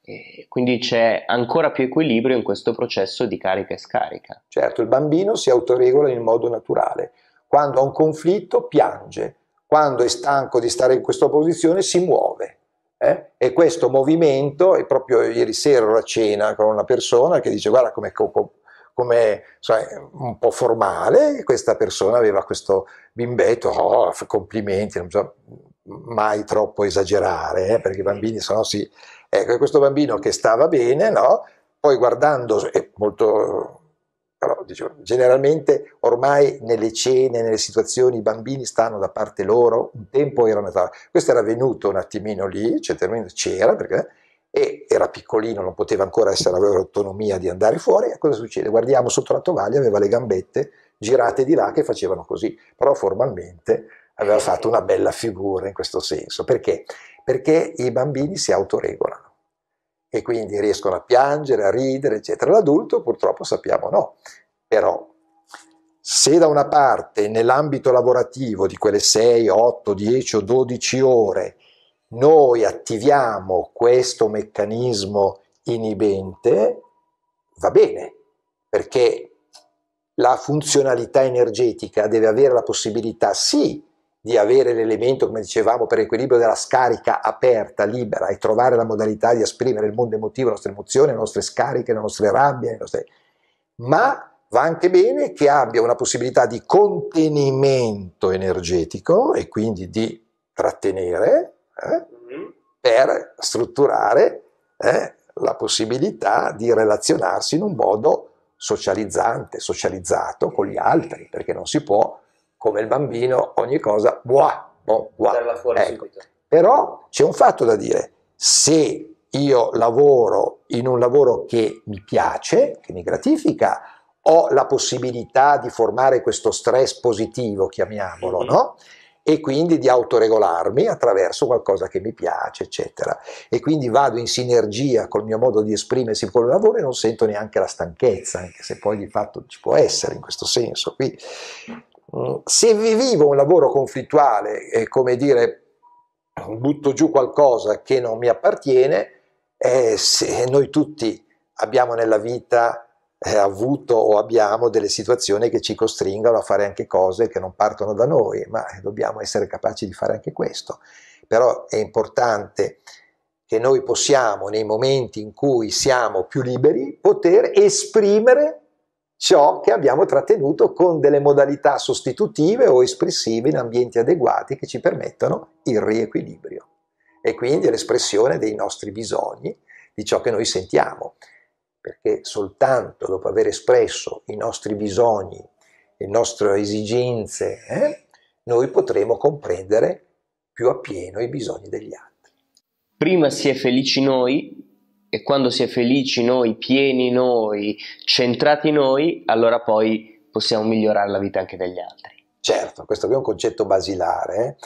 E quindi c'è ancora più equilibrio in questo processo di carica e scarica. Certo, il bambino si autoregola in modo naturale. Quando ha un conflitto piange, quando è stanco di stare in questa posizione si muove, eh? E questo movimento, e proprio ieri sera ero a cena con una persona che dice guarda come, come cioè, un po' formale, questa persona aveva questo bimbetto, oh, complimenti, non bisogna mai troppo esagerare, eh, perché i bambini sono sì. Ecco, questo bambino che stava bene, no? poi guardando, è molto però diciamo, generalmente ormai nelle cene, nelle situazioni, i bambini stanno da parte loro, un tempo erano a questo era venuto un attimino lì, cioè, c'era perché e era piccolino, non poteva ancora essere, aveva l'autonomia di andare fuori, e cosa succede? Guardiamo sotto la tovaglia, aveva le gambette girate di là che facevano così, però formalmente aveva fatto una bella figura in questo senso, perché? Perché i bambini si autoregolano e quindi riescono a piangere, a ridere, eccetera. L'adulto purtroppo sappiamo no, però se da una parte nell'ambito lavorativo di quelle 6, 8, 10 o 12 ore noi attiviamo questo meccanismo inibente, va bene, perché la funzionalità energetica deve avere la possibilità sì di avere l'elemento, come dicevamo, per equilibrio della scarica aperta, libera e trovare la modalità di esprimere il mondo emotivo, le nostre emozioni, le nostre scariche, le nostre rabbie, le nostre... ma va anche bene che abbia una possibilità di contenimento energetico e quindi di trattenere eh, mm-hmm. per strutturare eh, la possibilità di relazionarsi in un modo socializzante, socializzato con gli altri, perché non si può come il bambino, ogni cosa, buah, boh, buah. Ecco. Però c'è un fatto da dire, se io lavoro in un lavoro che mi piace, che mi gratifica, ho la possibilità di formare questo stress positivo, chiamiamolo, mm-hmm. no? e quindi di autoregolarmi attraverso qualcosa che mi piace, eccetera. E quindi vado in sinergia col mio modo di esprimersi col lavoro e non sento neanche la stanchezza, anche se poi di fatto ci può essere in questo senso qui. Mm. Se vivo un lavoro conflittuale e come dire butto giù qualcosa che non mi appartiene, eh, se noi tutti abbiamo nella vita eh, avuto o abbiamo delle situazioni che ci costringono a fare anche cose che non partono da noi, ma dobbiamo essere capaci di fare anche questo. Però è importante che noi possiamo, nei momenti in cui siamo più liberi, poter esprimere ciò che abbiamo trattenuto con delle modalità sostitutive o espressive in ambienti adeguati che ci permettono il riequilibrio e quindi l'espressione dei nostri bisogni, di ciò che noi sentiamo, perché soltanto dopo aver espresso i nostri bisogni, le nostre esigenze, eh, noi potremo comprendere più appieno i bisogni degli altri. Prima si è felici noi, e quando si è felici noi, pieni noi, centrati noi, allora poi possiamo migliorare la vita anche degli altri. Certo, questo qui è un concetto basilare,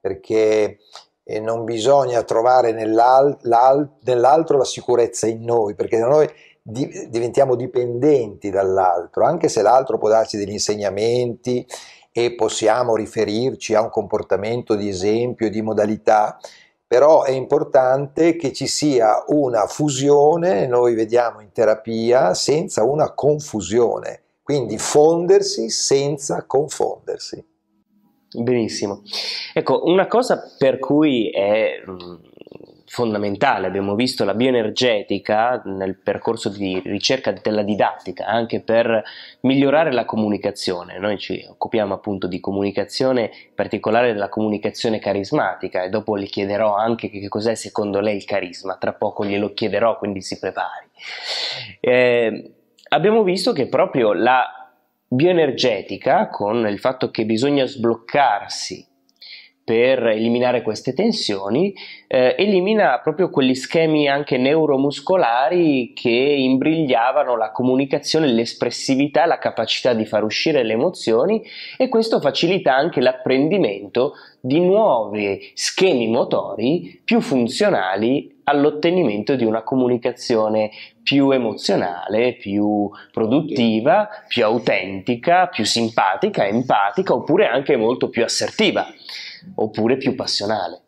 perché eh, non bisogna trovare nell'altro la sicurezza in noi, perché noi diventiamo dipendenti dall'altro, anche se l'altro può darci degli insegnamenti e possiamo riferirci a un comportamento di esempio, di modalità, però è importante che ci sia una fusione, noi vediamo in terapia, senza una confusione, quindi fondersi senza confondersi. Benissimo. Ecco, una cosa per cui è mm, fondamentale, abbiamo visto la bioenergetica nel percorso di ricerca della didattica anche per migliorare la comunicazione, noi ci occupiamo appunto di comunicazione, in particolare della comunicazione carismatica e dopo le chiederò anche che cos'è secondo lei il carisma, tra poco glielo chiederò quindi si prepari. Eh, abbiamo visto che proprio la bioenergetica con il fatto che bisogna sbloccarsi per eliminare queste tensioni, eh, elimina proprio quegli schemi anche neuromuscolari che imbrigliavano la comunicazione, l'espressività, la capacità di far uscire le emozioni e questo facilita anche l'apprendimento di nuovi schemi motori più funzionali all'ottenimento di una comunicazione più emozionale, più produttiva, più autentica, più simpatica, empatica oppure anche molto più assertiva oppure più passionale.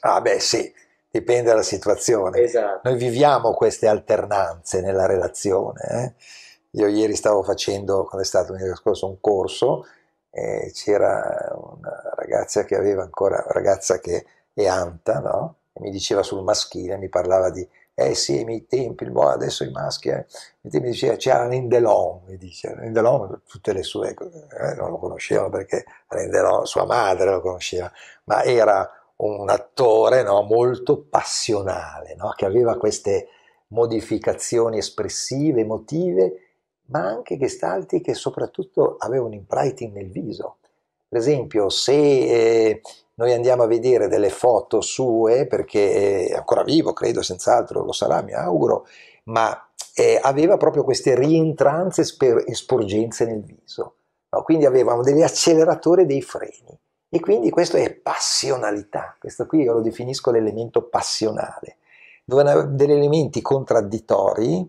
Ah beh sì, dipende dalla situazione. Esatto. Noi viviamo queste alternanze nella relazione. Eh? Io ieri stavo facendo, quando è stato lunedì esatto, scorso, un corso e c'era una ragazza che aveva ancora, ragazza che è anta, no? mi diceva sul maschile, mi parlava di eh sì, ai miei tempi, boh, adesso i maschi, eh, i diceva c'era Lindelon, mi dice, Lindelon tutte le sue, eh, non lo conoscevano perché Lindelon, sua madre lo conosceva, ma era un attore no, molto passionale, no, che aveva queste modificazioni espressive, emotive, ma anche gestaltiche, soprattutto avevano un imprinting nel viso. Per esempio, se eh, noi andiamo a vedere delle foto sue, perché è ancora vivo, credo, senz'altro lo sarà, mi auguro, ma eh, aveva proprio queste rientranze e sporgenze nel viso. No? Quindi avevamo degli acceleratori dei freni. E quindi questo è passionalità, questo qui io lo definisco l'elemento passionale, dove degli elementi contraddittori,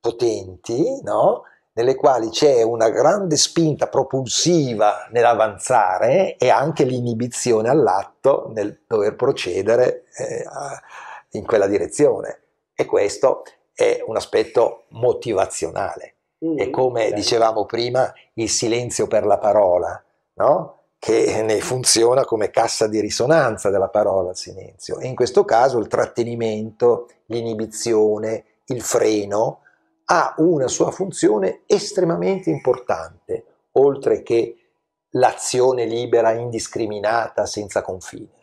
potenti, no? nelle quali c'è una grande spinta propulsiva nell'avanzare e anche l'inibizione all'atto nel dover procedere eh, in quella direzione. E questo è un aspetto motivazionale. Mm, e come certo. dicevamo prima, il silenzio per la parola, no? che ne funziona come cassa di risonanza della parola il silenzio. E in questo caso il trattenimento, l'inibizione, il freno, ha una sua funzione estremamente importante, oltre che l'azione libera indiscriminata senza confine.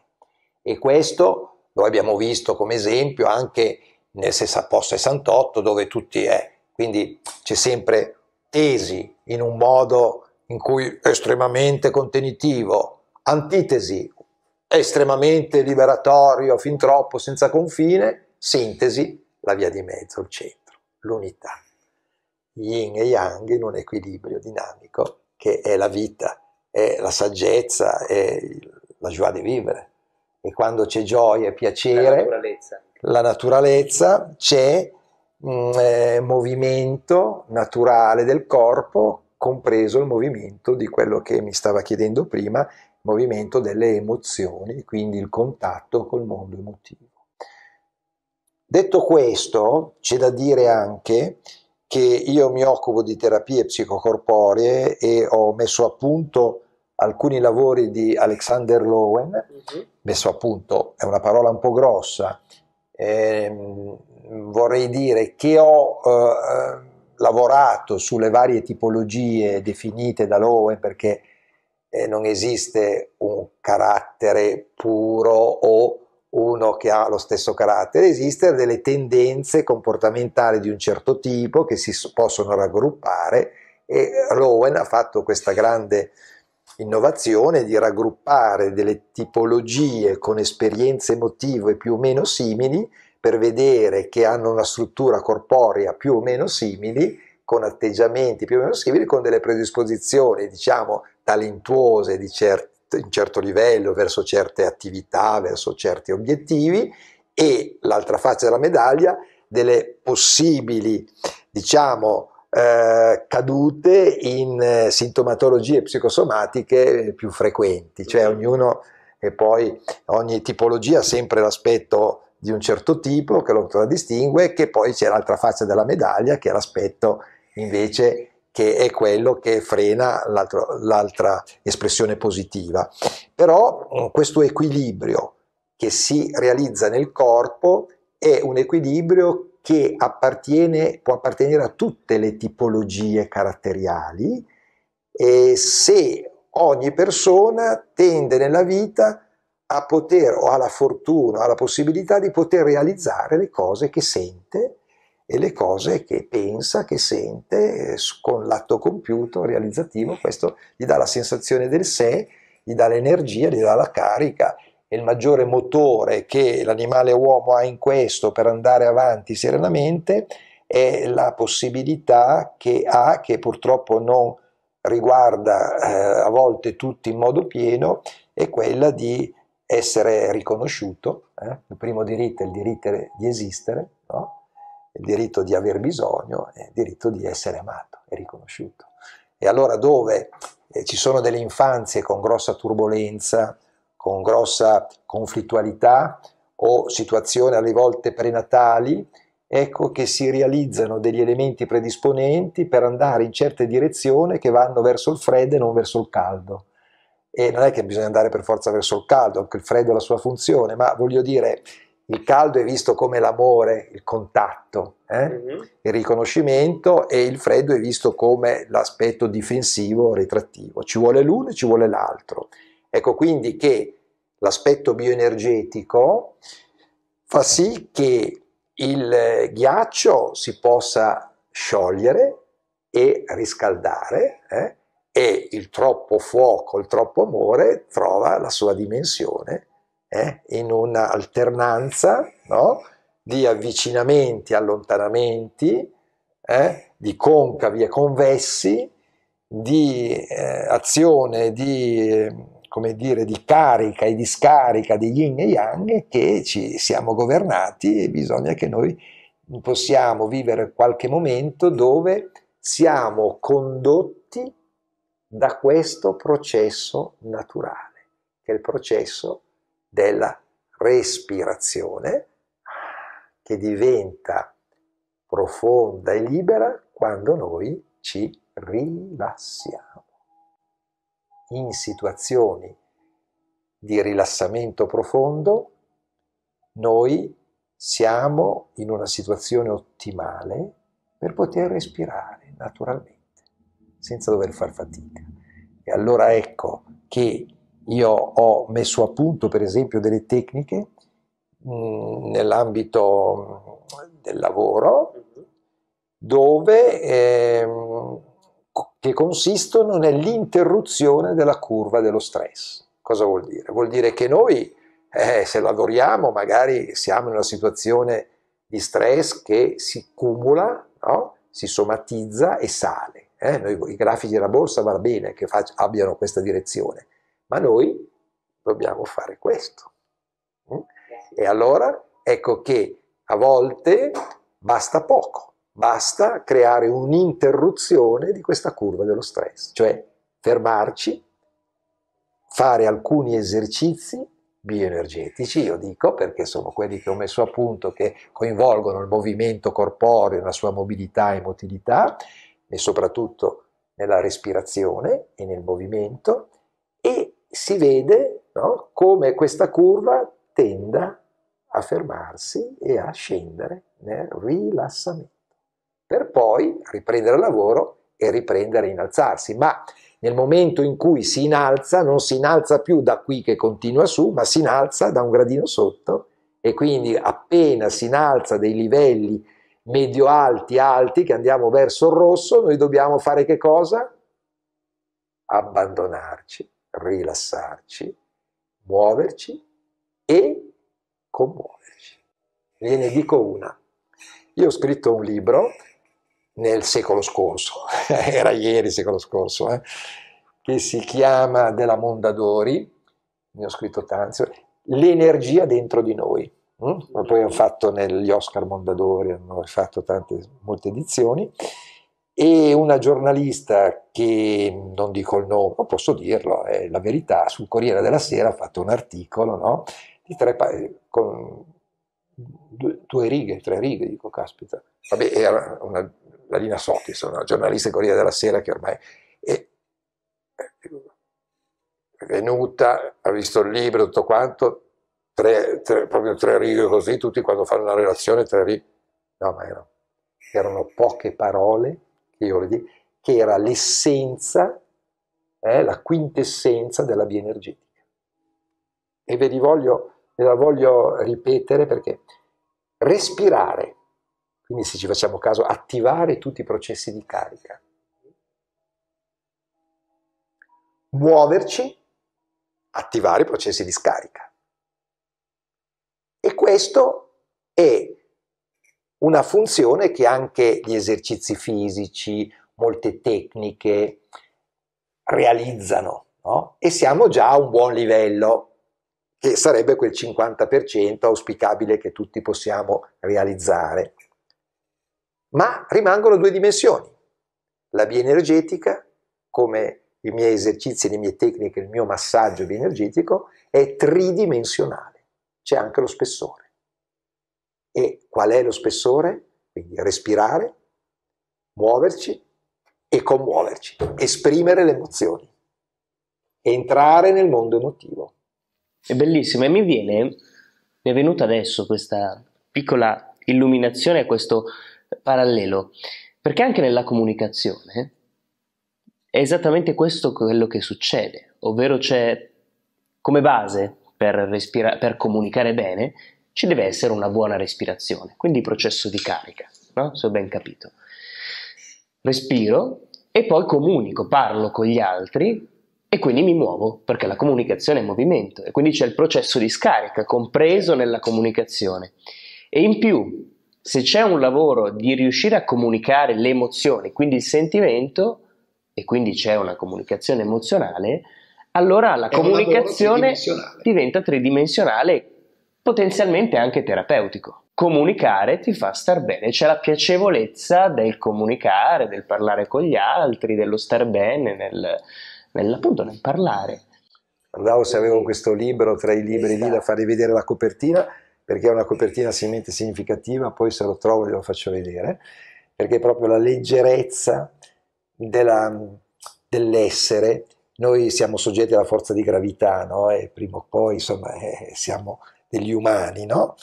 E questo lo abbiamo visto come esempio anche nel post 68 dove tutti è, eh, quindi c'è sempre tesi in un modo in cui estremamente contenitivo, antitesi estremamente liberatorio, fin troppo senza confine, sintesi, la via di mezzo, il centro l'unità, yin e yang in un equilibrio dinamico che è la vita, è la saggezza, è la gioia di vivere. E quando c'è gioia e piacere, la naturalezza, la naturalezza c'è mh, mm, eh, movimento naturale del corpo, compreso il movimento di quello che mi stava chiedendo prima, movimento delle emozioni, quindi il contatto col mondo emotivo. Detto questo, c'è da dire anche che io mi occupo di terapie psicocorporee e ho messo a punto alcuni lavori di Alexander Lowen, uh mhm. -huh. messo a punto è una parola un po' grossa, ehm, vorrei dire che ho eh, eh, lavorato sulle varie tipologie definite da Lowen perché eh, non esiste un carattere puro o uno che ha lo stesso carattere, esistono delle tendenze comportamentali di un certo tipo che si possono raggruppare e Rowan ha fatto questa grande innovazione di raggruppare delle tipologie con esperienze emotive più o meno simili per vedere che hanno una struttura corporea più o meno simili, con atteggiamenti più o meno simili, con delle predisposizioni, diciamo, talentuose di certi un certo livello, verso certe attività, verso certi obiettivi e l'altra faccia della medaglia delle possibili diciamo eh, cadute in eh, sintomatologie psicosomatiche più frequenti, cioè ognuno e poi ogni tipologia ha sempre l'aspetto di un certo tipo che lo contraddistingue, che poi c'è l'altra faccia della medaglia che è l'aspetto invece che è quello che frena l'altra espressione positiva. Però eh, questo equilibrio che si realizza nel corpo è un equilibrio che può appartenere a tutte le tipologie caratteriali e se ogni persona tende nella vita a poter o ha la fortuna, ha la possibilità di poter realizzare le cose che sente e le cose che pensa, che sente, eh, con l'atto compiuto, realizzativo, questo gli dà la sensazione del sé, gli dà l'energia, gli dà la carica e il maggiore motore che l'animale uomo ha in questo per andare avanti serenamente è la possibilità che ha, che purtroppo non riguarda eh, a volte tutti in modo pieno, è quella di essere riconosciuto, eh? il primo diritto è il diritto di esistere, no? il diritto di aver bisogno e il diritto di essere amato e riconosciuto. E allora dove eh, ci sono delle infanzie con grossa turbolenza, con grossa conflittualità o situazioni alle volte prenatali, ecco che si realizzano degli elementi predisponenti per andare in certe direzioni che vanno verso il freddo e non verso il caldo. E non è che bisogna andare per forza verso il caldo, anche il freddo ha la sua funzione, ma voglio dire, il caldo è visto come l'amore, il contatto, eh? mm-hmm. il riconoscimento e il freddo è visto come l'aspetto difensivo, ritrattivo. Ci vuole l'uno e ci vuole l'altro. Ecco quindi che l'aspetto bioenergetico fa sì che il ghiaccio si possa sciogliere e riscaldare eh? e il troppo fuoco, il troppo amore trova la sua dimensione eh, in un'alternanza no? di avvicinamenti, allontanamenti, eh, di concavi e convessi, di eh, azione, di, dire, di, carica e di scarica di yin e yang che ci siamo governati e bisogna che noi possiamo vivere qualche momento dove siamo condotti da questo processo naturale, che è il processo della respirazione che diventa profonda e libera quando noi ci rilassiamo. In situazioni di rilassamento profondo noi siamo in una situazione ottimale per poter respirare naturalmente, senza dover far fatica. E allora ecco che io ho messo a punto per esempio delle tecniche mm, nell'ambito mm, del lavoro mhm. dove, ehm, che consistono nell'interruzione della curva dello stress. Cosa vuol dire? Vuol dire che noi eh, se lavoriamo magari siamo in una situazione di stress che si cumula, no? si somatizza e sale. Eh? Noi, I grafici della borsa va bene che abbiano questa direzione, ma noi dobbiamo fare questo. Mm? E allora ecco che a volte basta poco, basta creare un'interruzione di questa curva dello stress, cioè fermarci, fare alcuni esercizi bioenergetici, io dico, perché sono quelli che ho messo a punto, che coinvolgono il movimento corporeo, la sua mobilità e motilità, e soprattutto nella respirazione e nel movimento, e si vede no, come questa curva tenda a fermarsi e a scendere nel rilassamento, per poi riprendere il lavoro e riprendere a innalzarsi. Ma nel momento in cui si innalza, non si innalza più da qui che continua su, ma si innalza da un gradino sotto e quindi appena si innalza dei livelli medio alti, alti, che andiamo verso il rosso, noi dobbiamo fare che cosa? Abbandonarci rilassarci, muoverci e commuoverci. Ve ne dico una. Io ho scritto un libro nel secolo scorso, era ieri secolo scorso, eh, che si chiama della Mondadori, ne ho scritto tanto, L'energia dentro di noi. Mm? Poi ho fatto negli Oscar Mondadori, ho fatto tante, molte edizioni e una giornalista che, non dico il nome, posso dirlo, è la verità, sul Corriere della Sera ha fatto un articolo no? di tre pa- con due, due, righe, tre righe, dico caspita, vabbè era una, la Lina Sotis, una giornalista del Corriere della Sera che ormai è, è venuta, ha visto il libro, tutto quanto, Tre, tre, proprio tre righe così, tutti quando fanno una relazione, tre righe. No, ma erano, erano poche parole che che era l'essenza, eh, la quintessenza della via energetica. E ve, voglio, ve la voglio ripetere perché respirare, quindi se ci facciamo caso, attivare tutti i processi di carica, muoverci, attivare i processi di scarica. E questo è una funzione che anche gli esercizi fisici, molte tecniche realizzano no? e siamo già a un buon livello che sarebbe quel 50% auspicabile che tutti possiamo realizzare. Ma rimangono due dimensioni, la bioenergetica, come i miei esercizi, le mie tecniche, il mio massaggio bioenergetico, è tridimensionale, c'è anche lo spessore. Qual è lo spessore? Quindi respirare, muoverci e commuoverci, esprimere le emozioni, entrare nel mondo emotivo. È bellissimo e mi viene, mi è venuta adesso questa piccola illuminazione, questo parallelo, perché anche nella comunicazione è esattamente questo quello che succede, ovvero c'è come base per, respira- per comunicare bene ci deve essere una buona respirazione, quindi processo di carica, no? se ho ben capito. Respiro e poi comunico, parlo con gli altri e quindi mi muovo, perché la comunicazione è movimento e quindi c'è il processo di scarica compreso nella comunicazione. E in più, se c'è un lavoro di riuscire a comunicare le emozioni, quindi il sentimento, e quindi c'è una comunicazione emozionale, allora la è comunicazione diventa tridimensionale potenzialmente anche terapeutico. Comunicare ti fa star bene, c'è la piacevolezza del comunicare, del parlare con gli altri, dello star bene, nel, nel appunto nel parlare. Andavo se avevo questo libro tra i libri esatto. lì da esatto. fare vedere la copertina, perché è una copertina sicuramente significativa, poi se lo trovo glielo faccio vedere, perché proprio la leggerezza della, dell'essere, noi siamo soggetti alla forza di gravità, no? e prima o poi insomma, eh, siamo degli umani, no?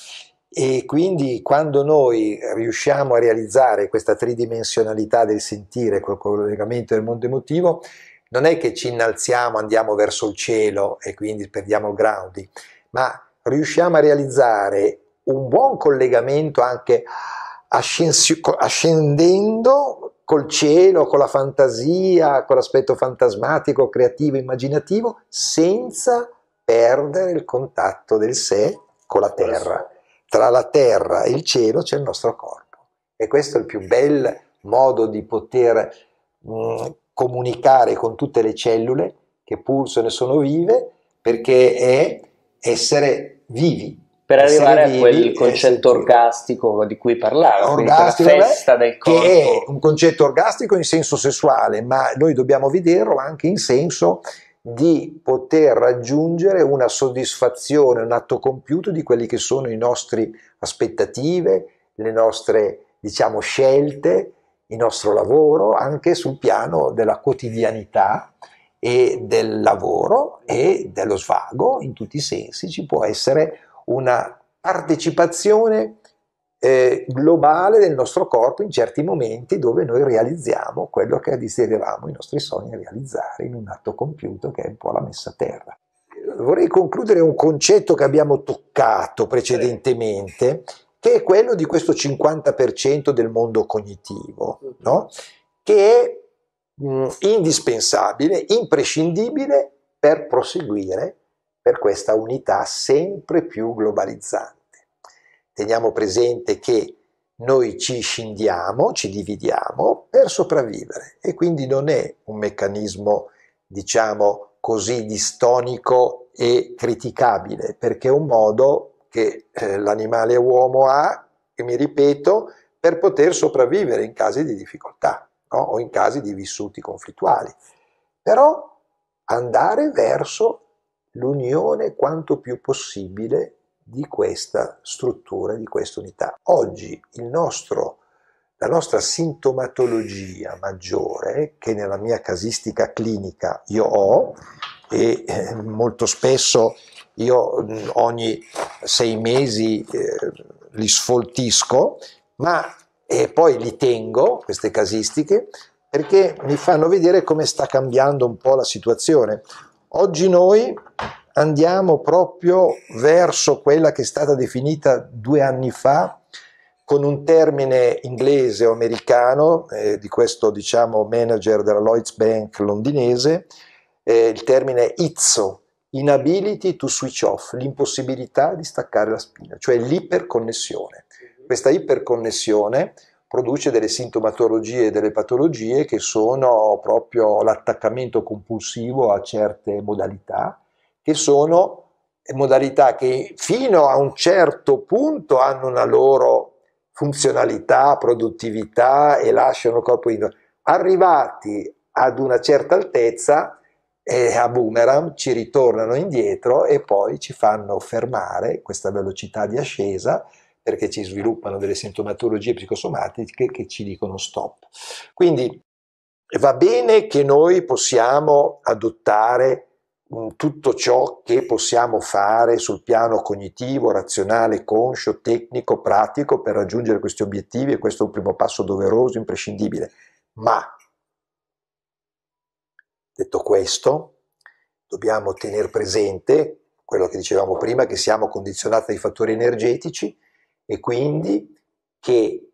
E quindi quando noi riusciamo a realizzare questa tridimensionalità del sentire col collegamento del mondo emotivo, non è che ci innalziamo, andiamo verso il cielo e quindi perdiamo il grounding, ma riusciamo a realizzare un buon collegamento anche ascendendo col cielo, con la fantasia, con l'aspetto fantasmatico, creativo, immaginativo, senza perdere il contatto del sé con la terra. Tra la terra e il cielo c'è il nostro corpo. E questo è il più bel modo di poter mh, mm, comunicare con tutte le cellule che pulsano e sono vive, perché è essere vivi, per arrivare a quel concetto orgastico di cui parlavo, orgastico, la festa del corpo. Che è un concetto orgastico in senso sessuale, ma noi dobbiamo vederlo anche in senso di poter raggiungere una soddisfazione, un atto compiuto di quelli che sono i nostri aspettative, le nostre diciamo, scelte, il nostro lavoro, anche sul piano della quotidianità e del lavoro e dello svago, in tutti i sensi ci può essere una partecipazione eh, globale del nostro corpo in certi momenti dove noi realizziamo quello che desideravamo i nostri sogni realizzare in un atto compiuto che è un po' la messa a terra. Vorrei concludere un concetto che abbiamo toccato precedentemente, che è quello di questo 50% del mondo cognitivo, no? che è mh, mm, indispensabile, imprescindibile per proseguire per questa unità sempre più globalizzante. Teniamo presente che noi ci scindiamo, ci dividiamo per sopravvivere e quindi non è un meccanismo, diciamo, così distonico e criticabile, perché è un modo che eh, l'animale uomo ha, e mi ripeto, per poter sopravvivere in casi di difficoltà no? o in casi di vissuti conflittuali. Però andare verso l'unione quanto più possibile di questa struttura, di questa unità. Oggi nostro, la nostra sintomatologia maggiore, che nella mia casistica clinica io ho, e eh, molto spesso io ogni sei mesi eh, li sfoltisco, ma e poi li tengo, queste casistiche, perché mi fanno vedere come sta cambiando un po' la situazione. Oggi noi andiamo proprio verso quella che è stata definita due anni fa con un termine inglese o americano eh, di questo diciamo, manager della Lloyds Bank londinese, eh, il termine IZZO, inability to switch off, l'impossibilità di staccare la spina, cioè l'iperconnessione. Questa iperconnessione produce delle sintomatologie e delle patologie che sono proprio l'attaccamento compulsivo a certe modalità, che sono eh, modalità che fino a un certo punto hanno una loro funzionalità, produttività e lasciano il corpo individuo. Arrivati ad una certa altezza, eh, a boomerang ci ritornano indietro e poi ci fanno fermare questa velocità di ascesa perché ci sviluppano delle sintomatologie psicosomatiche che ci dicono stop. Quindi va bene che noi possiamo adottare tutto ciò che possiamo fare sul piano cognitivo, razionale, conscio, tecnico, pratico per raggiungere questi obiettivi e questo è un primo passo doveroso, imprescindibile. Ma, detto questo, dobbiamo tenere presente quello che dicevamo prima, che siamo condizionati dai fattori energetici e quindi che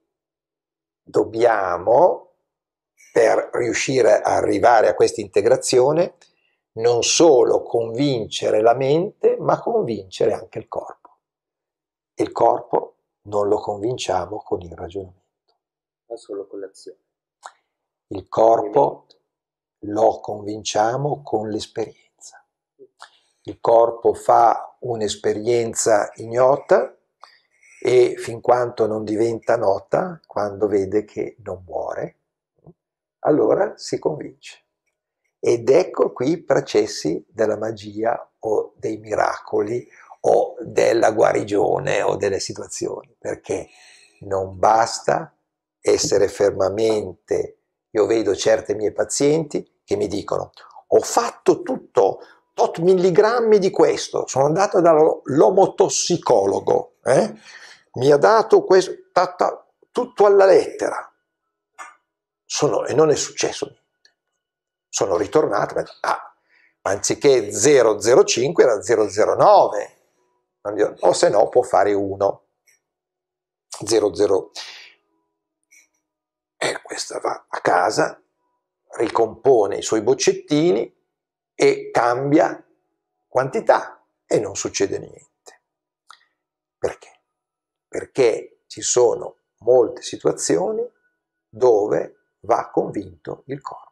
dobbiamo, per riuscire a arrivare a questa integrazione, non solo convincere la mente, ma convincere anche il corpo. Il corpo non lo convinciamo con il ragionamento. Ma solo con l'azione. Il corpo lo convinciamo con l'esperienza. Il corpo fa un'esperienza ignota e fin quanto non diventa nota, quando vede che non muore, allora si convince. Ed ecco qui i processi della magia o dei miracoli o della guarigione o delle situazioni, perché non basta essere fermamente, io vedo certe mie pazienti che mi dicono ho fatto tutto, tot milligrammi di questo, sono andato dall'omotossicologo, eh? mi ha dato questo, tata, tutto alla lettera, sono, e non è successo niente sono ritornato, ma, ah, anziché 005 era 009, o se no può fare 1. 00. E questa va a casa, ricompone i suoi boccettini e cambia quantità e non succede niente. Perché? Perché ci sono molte situazioni dove va convinto il corpo.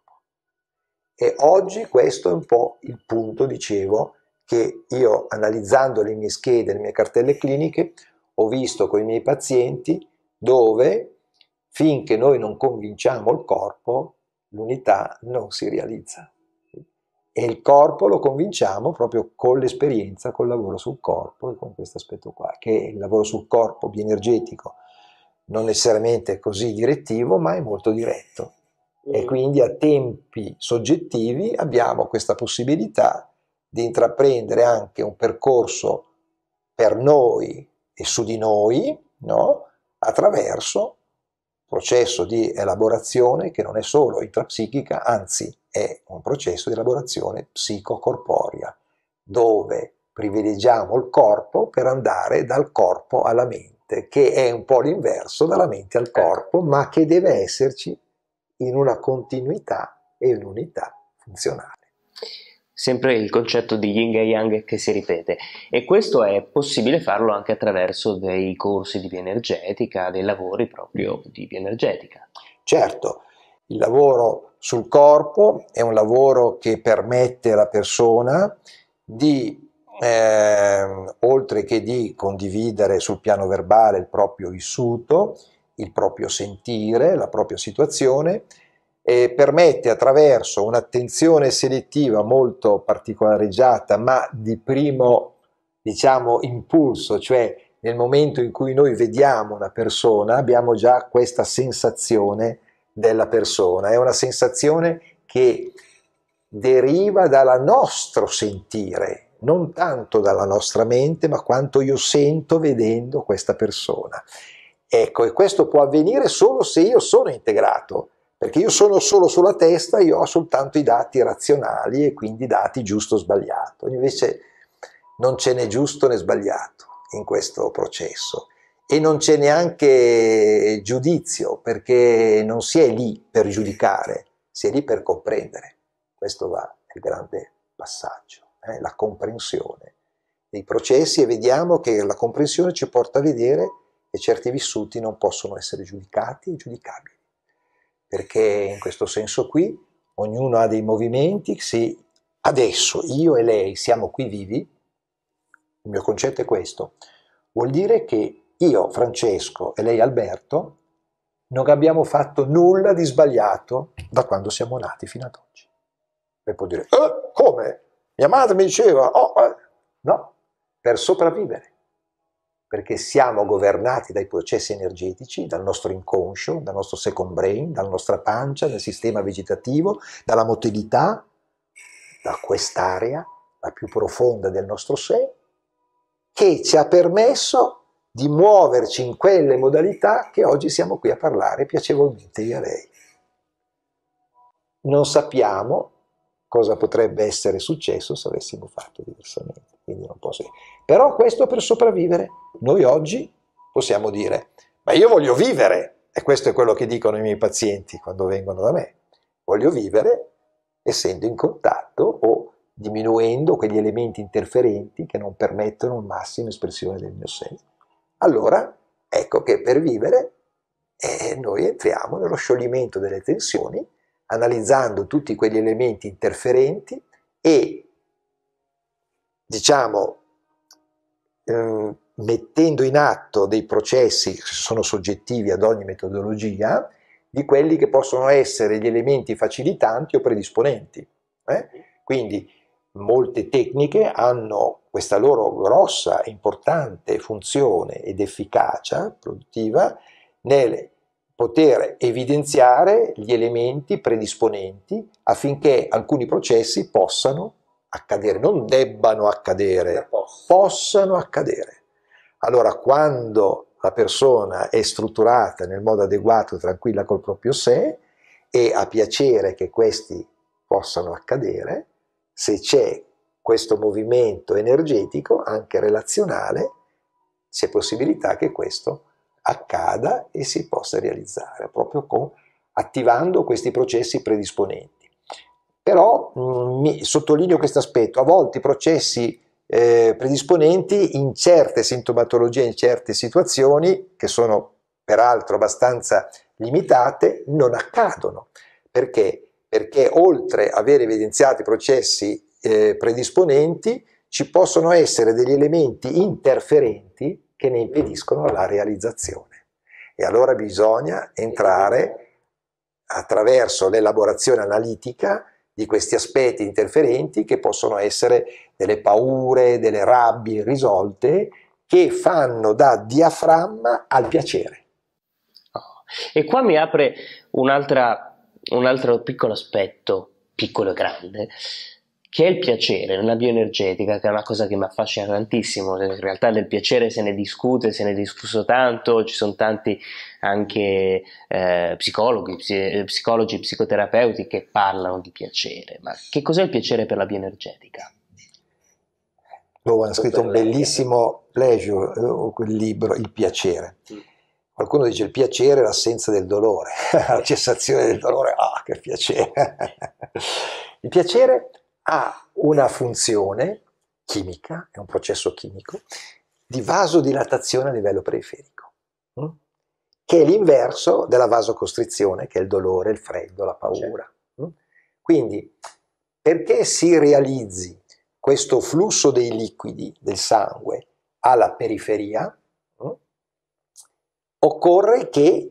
E oggi questo è un po' il punto, dicevo, che io analizzando le mie schede, le mie cartelle cliniche, ho visto con i miei pazienti dove finché noi non convinciamo il corpo, l'unità non si realizza. E il corpo lo convinciamo proprio con l'esperienza, col lavoro sul corpo e con questo aspetto qua, che il lavoro sul corpo bioenergetico non necessariamente così direttivo, ma è molto diretto e quindi a tempi soggettivi abbiamo questa possibilità di intraprendere anche un percorso per noi e su di noi no? attraverso un processo di elaborazione che non è solo intrapsichica, anzi è un processo di elaborazione psicocorporea, dove privilegiamo il corpo per andare dal corpo alla mente, che è un po' l'inverso dalla mente al certo. corpo, ma che deve esserci in una continuità e un'unità funzionale. Sempre il concetto di yin e yang che si ripete e questo è possibile farlo anche attraverso dei corsi di bioenergetica, dei lavori proprio di bioenergetica. Certo, il lavoro sul corpo è un lavoro che permette alla persona di eh, oltre che di condividere sul piano verbale il proprio vissuto, il proprio sentire, la propria situazione e permette attraverso un'attenzione selettiva molto particolareggiata ma di primo diciamo impulso, cioè nel momento in cui noi vediamo una persona abbiamo già questa sensazione della persona, è una sensazione che deriva dal nostro sentire, non tanto dalla nostra mente, ma quanto io sento vedendo questa persona. Ecco, e questo può avvenire solo se io sono integrato, perché io sono solo sulla testa, io ho soltanto i dati razionali e quindi dati giusto o sbagliato. Invece non ce n'è giusto né sbagliato in questo processo e non c'è neanche giudizio, perché non si è lì per giudicare, si è lì per comprendere. Questo va il grande passaggio, eh? la comprensione dei processi e vediamo che la comprensione ci porta a vedere e certi vissuti non possono essere giudicati e giudicabili, perché in questo senso qui ognuno ha dei movimenti, sì, adesso io e lei siamo qui vivi, il mio concetto è questo, vuol dire che io, Francesco, e lei, Alberto, non abbiamo fatto nulla di sbagliato da quando siamo nati fino ad oggi. E può dire, eh, come? Mia madre mi diceva, oh, eh. no, per sopravvivere perché siamo governati dai processi energetici, dal nostro inconscio, dal nostro second brain, dalla nostra pancia, dal sistema vegetativo, dalla motilità, da quest'area, la più profonda del nostro sé, che ci ha permesso di muoverci in quelle modalità che oggi siamo qui a parlare piacevolmente io a lei. Non sappiamo cosa potrebbe essere successo se avessimo fatto diversamente, quindi non posso Dire. Però questo per sopravvivere. Noi oggi possiamo dire, ma io voglio vivere, e questo è quello che dicono i miei pazienti quando vengono da me, voglio vivere essendo in contatto o diminuendo quegli elementi interferenti che non permettono massimo espressione del mio sé. Allora, ecco che per vivere eh, noi entriamo nello scioglimento delle tensioni, analizzando tutti quegli elementi interferenti e, diciamo, Ehm, mettendo in atto dei processi che sono soggettivi ad ogni metodologia, di quelli che possono essere gli elementi facilitanti o predisponenti. Eh? Quindi molte tecniche hanno questa loro grossa e importante funzione ed efficacia produttiva nel poter evidenziare gli elementi predisponenti affinché alcuni processi possano accadere, non debbano accadere, cioè, possano accadere. Allora quando la persona è strutturata nel modo adeguato, tranquilla col proprio sé e a piacere che questi possano accadere, se c'è questo movimento energetico, anche relazionale, c'è possibilità che questo accada e si possa realizzare, proprio con, attivando questi processi predisponenti. Però mh, mm, mi sottolineo questo aspetto, a volte i processi eh, predisponenti in certe sintomatologie, in certe situazioni, che sono peraltro abbastanza limitate, non accadono. Perché? Perché oltre ad aver evidenziato i processi eh, predisponenti, ci possono essere degli elementi interferenti che ne impediscono la realizzazione. E allora bisogna entrare attraverso l'elaborazione analitica di questi aspetti interferenti che possono essere delle paure, delle rabbie irrisolte che fanno da diaframma al piacere. E qua mi apre un altro piccolo aspetto, piccolo e grande, che è il piacere, una bioenergetica, che è una cosa che mi affascina tantissimo. In realtà del piacere se ne discute, se ne è discusso tanto, ci sono tanti anche eh, psicologi, eh, psicologi, psicoterapeuti che parlano di piacere. Ma che cos'è il piacere per la bioenergetica? Bowen ha scritto un bellissimo pleasure, eh, quel libro, Il piacere. Qualcuno dice il piacere è l'assenza del dolore, la cessazione del dolore, ah che piacere! il piacere ha una funzione chimica, è un processo chimico, di vasodilatazione a livello periferico. Mm? che è l'inverso della vasocostrizione, che è il dolore, il freddo, la paura. Certo. Mm? Quindi, perché si realizzi questo flusso dei liquidi del sangue alla periferia, mm? occorre che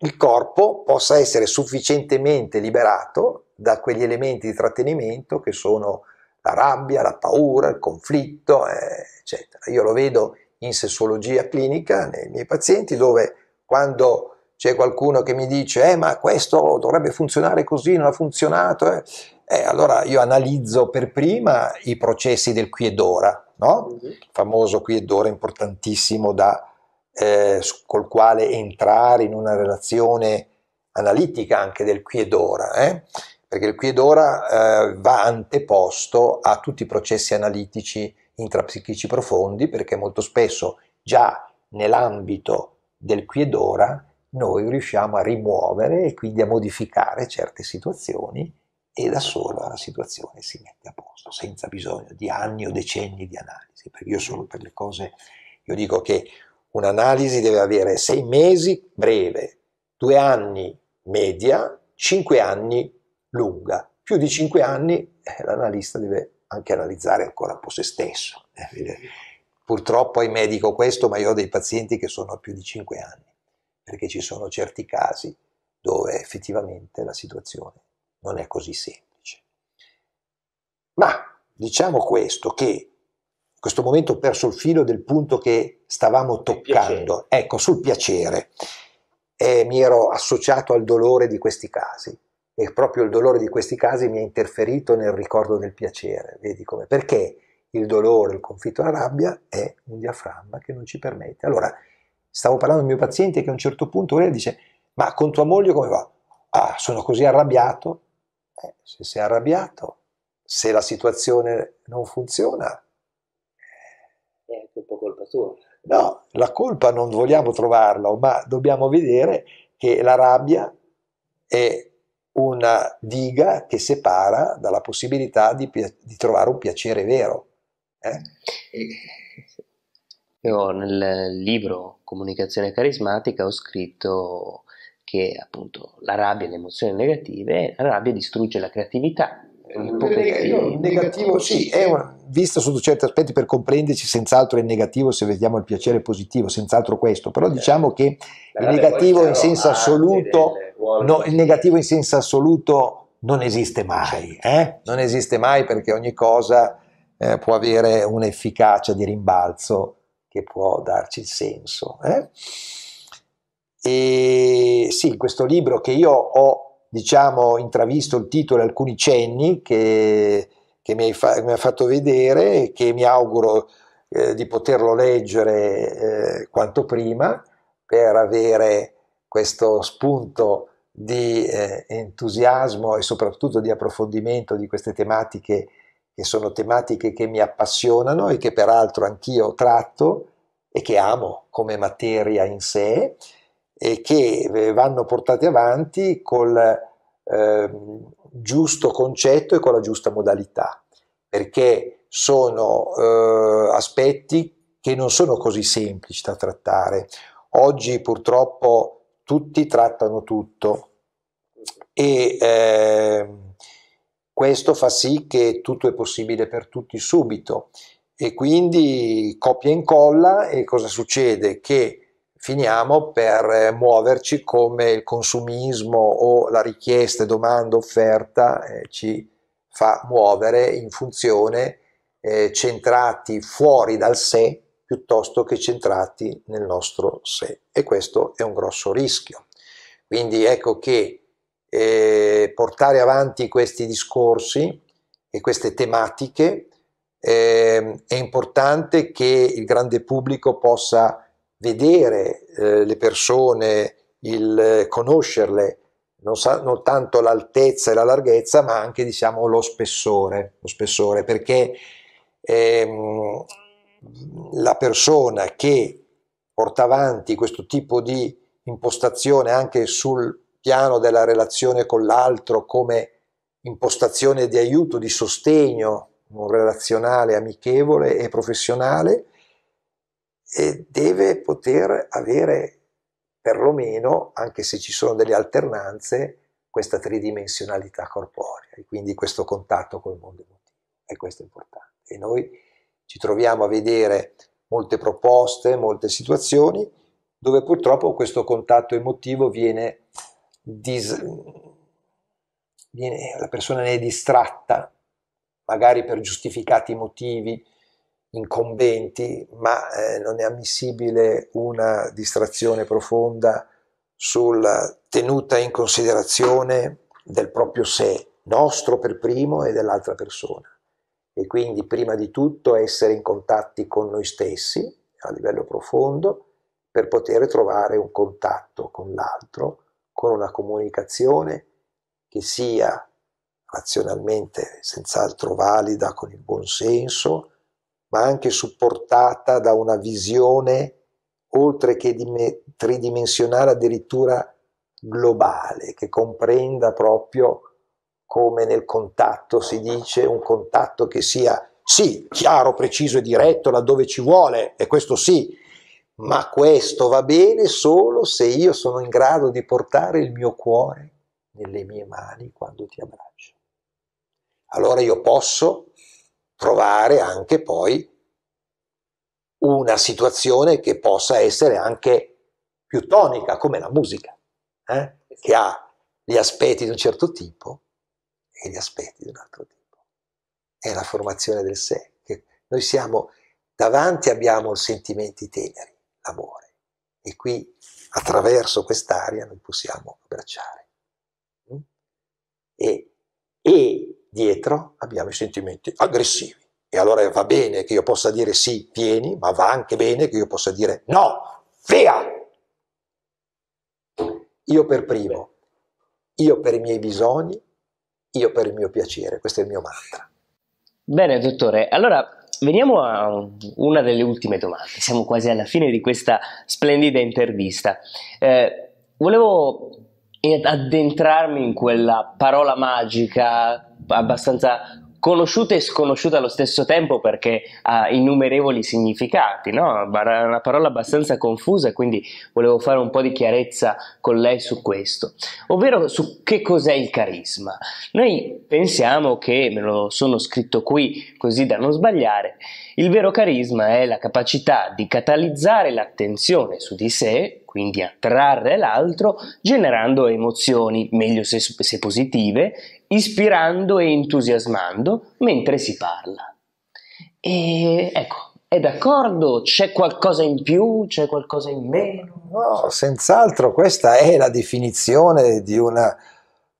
il corpo possa essere sufficientemente liberato da quegli elementi di trattenimento che sono la rabbia, la paura, il conflitto, eh, eccetera. Io lo vedo in sessologia clinica nei miei pazienti dove quando c'è qualcuno che mi dice eh, ma questo dovrebbe funzionare così, non ha funzionato, eh. Eh, allora io analizzo per prima i processi del qui ed ora, no? Mm-hmm. il famoso qui ed ora importantissimo da, eh, col quale entrare in una relazione analitica anche del qui ed ora, eh? perché il qui ed ora eh, va anteposto a tutti i processi analitici intrapsichici profondi perché molto spesso già nell'ambito del qui ed ora noi riusciamo a rimuovere e quindi a modificare certe situazioni e da sola la situazione si mette a posto senza bisogno di anni o decenni di analisi perché io sono per le cose io dico che un'analisi deve avere sei mesi breve due anni media cinque anni lunga più di cinque anni eh, l'analista deve anche analizzare ancora un po' se stesso. Eh, Purtroppo è medico questo, ma io ho dei pazienti che sono più di 5 anni, perché ci sono certi casi dove effettivamente la situazione non è così semplice. Ma diciamo questo, che in questo momento ho perso il filo del punto che stavamo toccando, ecco, sul piacere. Eh, mi ero associato al dolore di questi casi e proprio il dolore di questi casi mi ha interferito nel ricordo del piacere, vedi come? Perché il dolore, il conflitto, la rabbia è un diaframma che non ci permette. Allora, stavo parlando del mio paziente che a un certo punto lei dice, ma con tua moglie come va? Ah, sono così arrabbiato. Eh, se sei arrabbiato, se la situazione non funziona... Eh, è anche un po' colpa tua. No, la colpa non vogliamo trovarla, ma dobbiamo vedere che la rabbia è una diga che separa dalla possibilità di, di trovare un piacere vero. Eh? Io nel libro Comunicazione carismatica ho scritto che appunto la rabbia e le emozioni negative, la rabbia distrugge la creatività, eh, negativo, negativo sì, è una, visto sotto certi aspetti per comprenderci, senz'altro è negativo se vediamo il piacere positivo, senz'altro questo, però eh, diciamo che il negativo in senso assoluto, no, il negativo in senso assoluto non esiste mai, certo. eh? non esiste mai perché ogni cosa eh, può avere un'efficacia di rimbalzo che può darci il senso. Eh? E sì, questo libro che io ho diciamo, intravisto il titolo e alcuni cenni che, che mi, fa, mi, ha fatto vedere e che mi auguro eh, di poterlo leggere eh, quanto prima per avere questo spunto di eh, entusiasmo e soprattutto di approfondimento di queste tematiche che sono tematiche che mi appassionano e che peraltro anch'io tratto e che amo come materia in sé e che eh, vanno portati avanti col eh, giusto concetto e con la giusta modalità, perché sono eh, aspetti che non sono così semplici da trattare. Oggi purtroppo tutti trattano tutto e eh, questo fa sì che tutto è possibile per tutti subito e quindi copia e incolla e cosa succede? Che finiamo per eh, muoverci come il consumismo o la richiesta, domanda, offerta eh, ci fa muovere in funzione eh, centrati fuori dal sé piuttosto che centrati nel nostro sé e questo è un grosso rischio. Quindi ecco che eh, portare avanti questi discorsi e queste tematiche ehm, è importante che il grande pubblico possa vedere eh, le persone, il eh, conoscerle, non, sa, non tanto l'altezza e la larghezza, ma anche diciamo, lo, spessore, lo spessore, perché ehm, la persona che porta avanti questo tipo di impostazione anche sul piano della relazione con l'altro come impostazione di aiuto, di sostegno relazionale, amichevole e professionale, e deve poter avere perlomeno, anche se ci sono delle alternanze, questa tridimensionalità corporea e quindi questo contatto col mondo emotivo. E questo è importante. E noi ci troviamo a vedere molte proposte, molte situazioni dove purtroppo questo contatto emotivo viene, dis... viene la persona ne è distratta, magari per giustificati motivi, incombenti, ma eh, non è ammissibile una distrazione profonda sulla tenuta in considerazione del proprio sé, nostro per primo e dell'altra persona. E quindi prima di tutto essere in contatti con noi stessi a livello profondo per poter trovare un contatto con l'altro, con una comunicazione che sia razionalmente senz'altro valida con il buon senso, ma anche supportata da una visione oltre che tridimensionale addirittura globale, che comprenda proprio come nel contatto si dice, un contatto che sia sì, chiaro, preciso e diretto laddove ci vuole, e questo sì, ma questo va bene solo se io sono in grado di portare il mio cuore nelle mie mani quando ti abbraccio. Allora io posso trovare anche poi una situazione che possa essere anche più tonica, come la musica, eh? che ha gli aspetti di un certo tipo e gli aspetti di un altro tipo. È la formazione del sé. Che noi siamo davanti, abbiamo sentimenti teneri, l'amore, e qui attraverso quest'aria noi possiamo abbracciare. Mm? E, e dietro abbiamo i sentimenti aggressivi. E allora va bene che io possa dire sì, vieni, ma va anche bene che io possa dire no, via! Io per primo, io per i miei bisogni, io per il mio piacere, questo è il mio mantra. Bene, dottore, allora veniamo a una delle ultime domande, siamo quasi alla fine di questa splendida intervista. Eh, volevo ed addentrarmi in quella parola magica abbastanza conosciuta e sconosciuta allo stesso tempo perché ha innumerevoli significati, no? una parola abbastanza confusa, quindi volevo fare un po' di chiarezza con lei su questo, ovvero su che cos'è il carisma. Noi pensiamo che, me lo sono scritto qui così da non sbagliare, il vero carisma è la capacità di catalizzare l'attenzione su di sé, quindi attrarre l'altro, generando emozioni, meglio se, se positive, ispirando e entusiasmando mentre si parla. E ecco, è d'accordo? C'è qualcosa in più? C'è qualcosa in meno? No, senz'altro questa è la definizione di una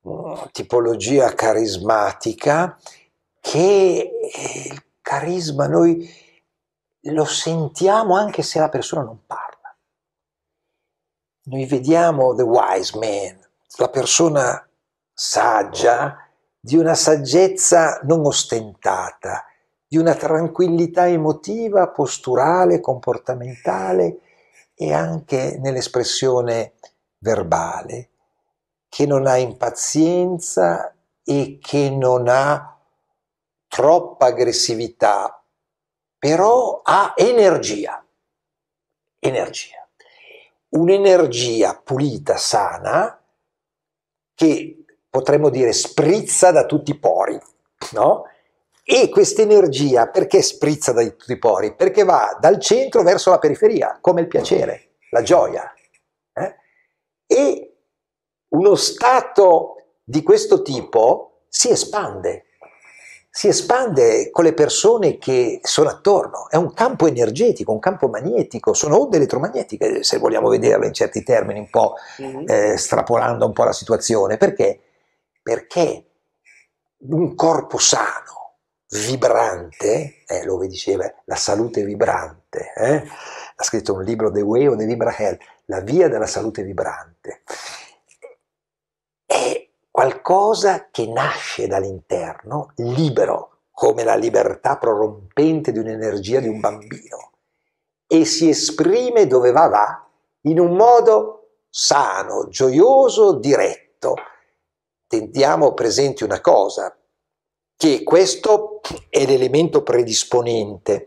mm, tipologia carismatica che eh, il carisma noi lo sentiamo anche se la persona non parla. Noi vediamo the wise man, la persona saggia, di una saggezza non ostentata, di una tranquillità emotiva, posturale, comportamentale e anche nell'espressione verbale, che non ha impazienza e che non ha troppa aggressività, però ha energia, energia, un'energia pulita, sana, che potremmo dire, sprizza da tutti i pori, no? E questa energia perché sprizza da tutti i pori? Perché va dal centro verso la periferia, come il piacere, la gioia. Eh? E uno stato di questo tipo si espande, si espande con le persone che sono attorno, è un campo energetico, un campo magnetico, sono onde elettromagnetiche, se vogliamo vederlo in certi termini, un po' mm-hmm. eh, strapolando un po' la situazione, perché? perché un corpo sano, vibrante, eh, Love diceva la salute vibrante, eh? ha scritto un libro The Way of the Vibra Health, la via della salute vibrante, è qualcosa che nasce dall'interno, libero, come la libertà prorompente di un'energia di un bambino, e si esprime dove va va, in un modo sano, gioioso, diretto, teniamo presente una cosa, che questo è l'elemento predisponente.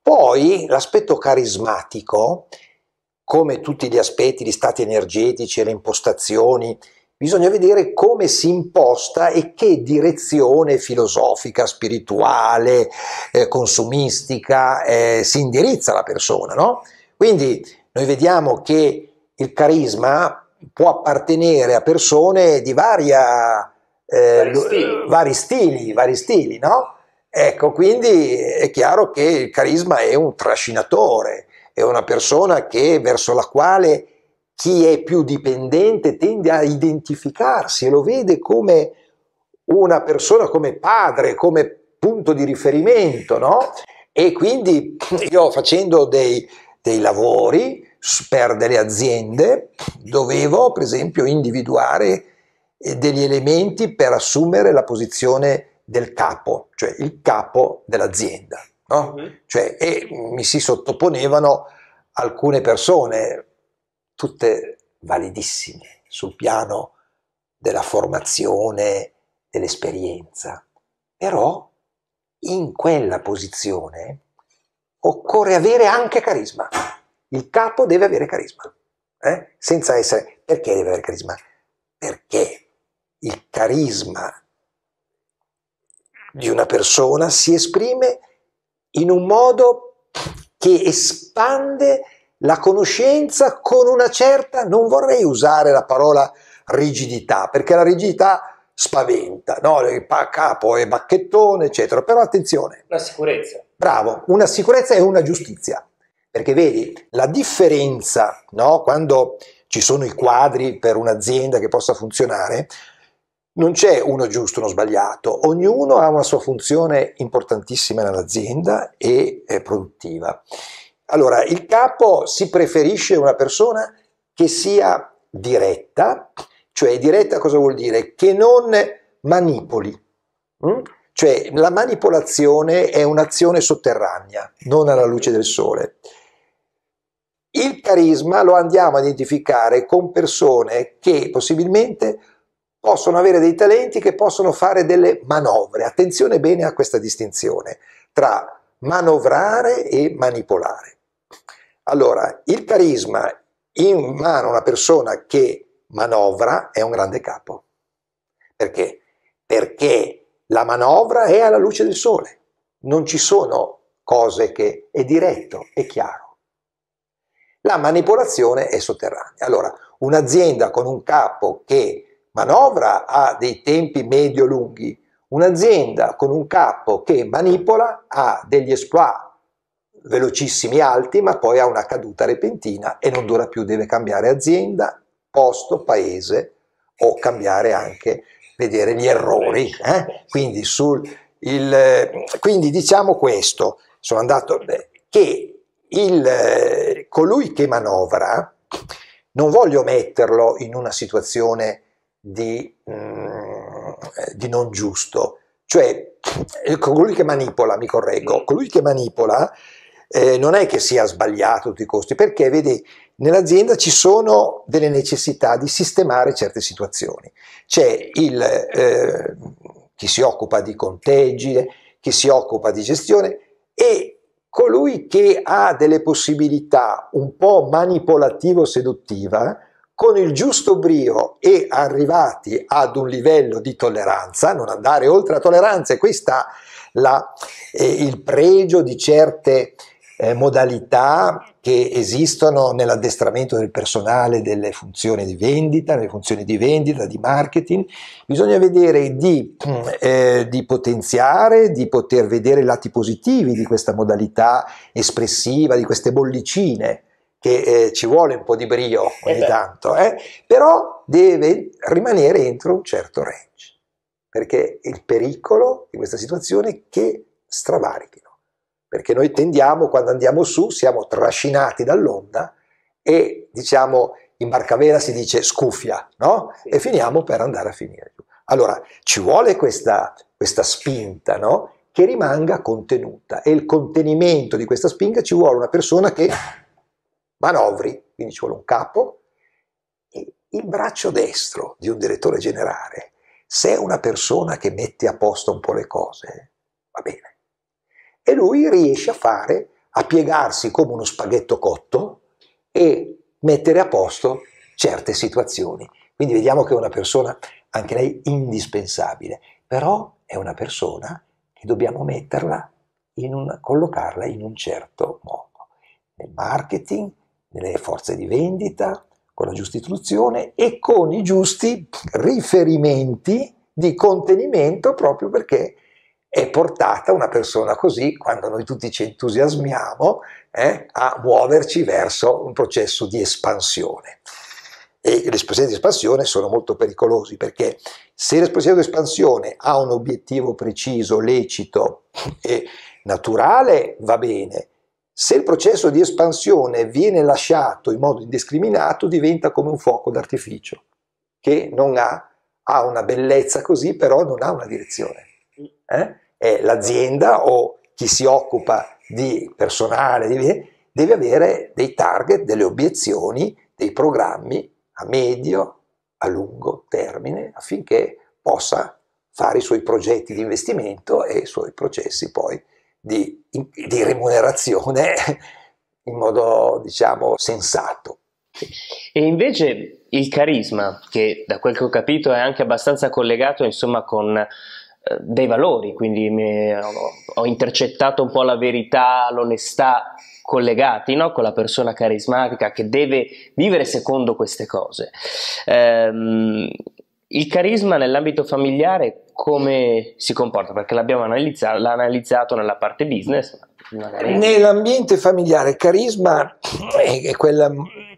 Poi l'aspetto carismatico, come tutti gli aspetti, gli stati energetici e le impostazioni, bisogna vedere come si imposta e che direzione filosofica, spirituale, eh, consumistica eh, si indirizza la persona. No? Quindi noi vediamo che il carisma può appartenere a persone di varia, eh, vari, stili. Eh, vari, stili. vari stili, no? Ecco, quindi è chiaro che il carisma è un trascinatore, è una persona che, verso la quale chi è più dipendente tende a identificarsi e lo vede come una persona, come padre, come punto di riferimento, no? E quindi io facendo dei, dei lavori, perdere aziende, dovevo per esempio individuare eh, degli elementi per assumere la posizione del capo, cioè il capo dell'azienda. No? Mm. Cioè, e mi si sottoponevano alcune persone, tutte validissime sul piano della formazione, dell'esperienza, però in quella posizione occorre avere anche carisma. Il capo deve avere carisma, eh? senza essere... Perché deve avere carisma? Perché il carisma di una persona si esprime in un modo che espande la conoscenza con una certa, non vorrei usare la parola rigidità, perché la rigidità spaventa, no? il capo è bacchettone, eccetera, però attenzione. La sicurezza. Bravo, una sicurezza e una giustizia. Perché vedi, la differenza, no? quando ci sono i quadri per un'azienda che possa funzionare, non c'è uno giusto, uno sbagliato, ognuno ha una sua funzione importantissima nell'azienda e produttiva. Allora, il capo si preferisce una persona che sia diretta, cioè diretta cosa vuol dire? Che non manipoli. Mm? Cioè la manipolazione è un'azione sotterranea, non alla luce del sole. Il carisma lo andiamo a identificare con persone che possibilmente possono avere dei talenti che possono fare delle manovre. Attenzione bene a questa distinzione tra manovrare e manipolare. Allora, il carisma in mano a una persona che manovra è un grande capo. Perché? Perché la manovra è alla luce del sole, non ci sono cose che è diretto, è chiaro. La manipolazione è sotterranea. Allora, un'azienda con un capo che manovra ha dei tempi medio-lunghi, un'azienda con un capo che manipola ha degli exploit velocissimi alti, ma poi ha una caduta repentina e non dura più, deve cambiare azienda, posto, paese o cambiare anche, vedere gli errori. Eh? Quindi, sul, il, eh, quindi diciamo questo, sono andato, beh, che il, eh, colui che manovra non voglio metterlo in una situazione di, mm, di non giusto, cioè eh, colui che manipola, mi correggo, mm. colui che manipola eh, non è che sia sbagliato a tutti i costi, perché vedi, nell'azienda ci sono delle necessità di sistemare certe situazioni. C'è il, eh, chi si occupa di conteggi, chi si occupa di gestione e colui che ha delle possibilità un po' manipolativo-seduttiva, con il giusto brio e arrivati ad un livello di tolleranza, non andare oltre la tolleranza, e questo sta eh, il pregio di certe eh, modalità che esistono nell'addestramento del personale delle funzioni di vendita, nelle funzioni di vendita, di marketing, bisogna vedere di, eh, di potenziare, di poter vedere i lati positivi di questa modalità espressiva, di queste bollicine che eh, ci vuole un po' di brio ogni eh tanto, eh? però deve rimanere entro un certo range, perché il pericolo di questa situazione è che stravarichi perché noi tendiamo, quando andiamo su, siamo trascinati dall'onda e, diciamo, in barcavela si dice scuffia, no? E finiamo per andare a finire giù. Allora, ci vuole questa, questa spinta, no? Che rimanga contenuta e il contenimento di questa spinta ci vuole una persona che manovri, quindi ci vuole un capo, e il braccio destro di un direttore generale, se è una persona che mette a posto un po' le cose, va bene e lui riesce a fare, a piegarsi come uno spaghetto cotto e mettere a posto certe situazioni. Quindi vediamo che è una persona, anche lei, indispensabile, però è una persona che dobbiamo metterla, in un, collocarla in un certo modo, nel marketing, nelle forze di vendita, con la giusta istruzione e con i giusti riferimenti di contenimento proprio perché è portata una persona così, quando noi tutti ci entusiasmiamo, eh, a muoverci verso un processo di espansione. E le espressioni di espansione sono molto pericolosi perché se l'espressione di espansione ha un obiettivo preciso, lecito e naturale, va bene. Se il processo di espansione viene lasciato in modo indiscriminato, diventa come un fuoco d'artificio che non ha, ha una bellezza così, però non ha una direzione. Mm. Eh? eh, l'azienda o chi si occupa di personale di, deve avere dei target, delle obiezioni, dei programmi a medio, a lungo termine affinché possa fare i suoi progetti di investimento e i suoi processi poi di, di remunerazione in modo diciamo sensato. E invece il carisma, che da quel che ho capito è anche abbastanza collegato insomma con dei valori, quindi mi, ho, intercettato un po' la verità, l'onestà collegati no? con la persona carismatica che deve vivere secondo queste cose. Ehm, il carisma nell'ambito familiare come si comporta? Perché l'abbiamo analizzato, l'ha analizzato nella parte business. Nell'ambiente familiare, carisma è quella,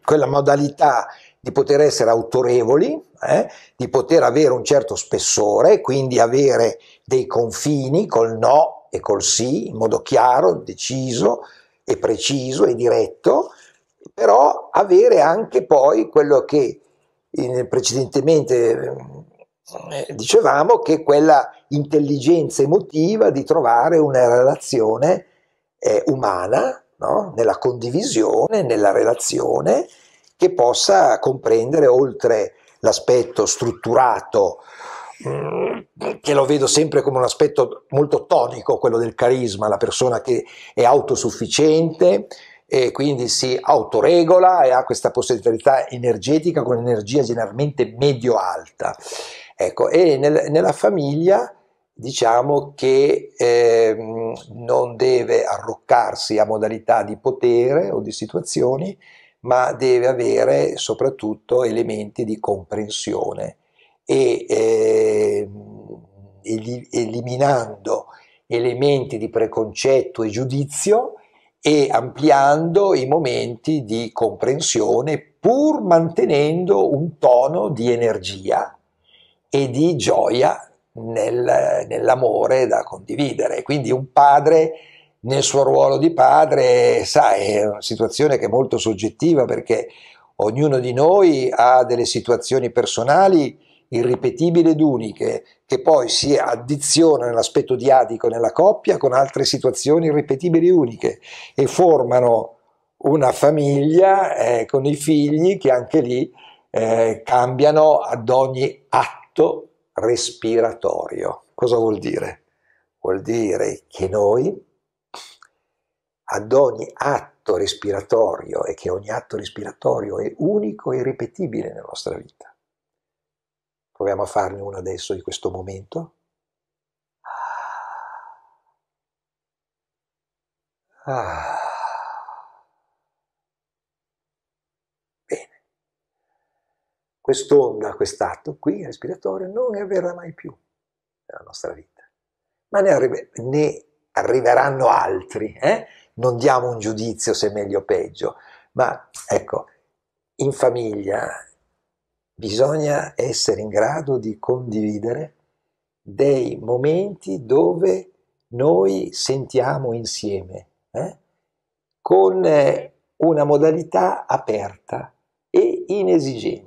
quella modalità di poter essere autorevoli, eh, di poter avere un certo spessore, quindi avere dei confini col no e col sì, in modo chiaro, deciso e preciso e diretto, però avere anche poi quello che precedentemente eh, dicevamo, che è quella intelligenza emotiva di trovare una relazione eh, umana, no? nella condivisione, nella relazione, che possa comprendere oltre l'aspetto strutturato, mm, che lo vedo sempre come un aspetto molto tonico, quello del carisma, la persona che è autosufficiente e quindi si autoregola e ha questa possibilità energetica con energia generalmente medio-alta. Ecco, e nel, nella famiglia diciamo che eh, non deve arroccarsi a modalità di potere o di situazioni, ma deve avere soprattutto elementi di comprensione e eh, eliminando elementi di preconcetto e giudizio e ampliando i momenti di comprensione pur mantenendo un tono di energia e di gioia nel, nell'amore da condividere. Quindi un padre nel suo ruolo di padre, sa, è una situazione che è molto soggettiva perché ognuno di noi ha delle situazioni personali irripetibili ed uniche che poi si addizionano nell'aspetto diadico nella coppia con altre situazioni irripetibili e uniche e formano una famiglia eh, con i figli che anche lì eh, cambiano ad ogni atto respiratorio. Cosa vuol dire? Vuol dire che noi ad ogni atto respiratorio e che ogni atto respiratorio è unico e ripetibile nella nostra vita. Proviamo a farne uno adesso di questo momento. Ah. Bene. Quest'onda, quest'atto qui respiratorio non ne avverrà mai più nella nostra vita, ma ne, arri- ne arriveranno altri. Eh? non diamo un giudizio se è meglio o peggio, ma ecco, in famiglia bisogna essere in grado di condividere dei momenti dove noi sentiamo insieme, eh? con eh, una modalità aperta e inesigente.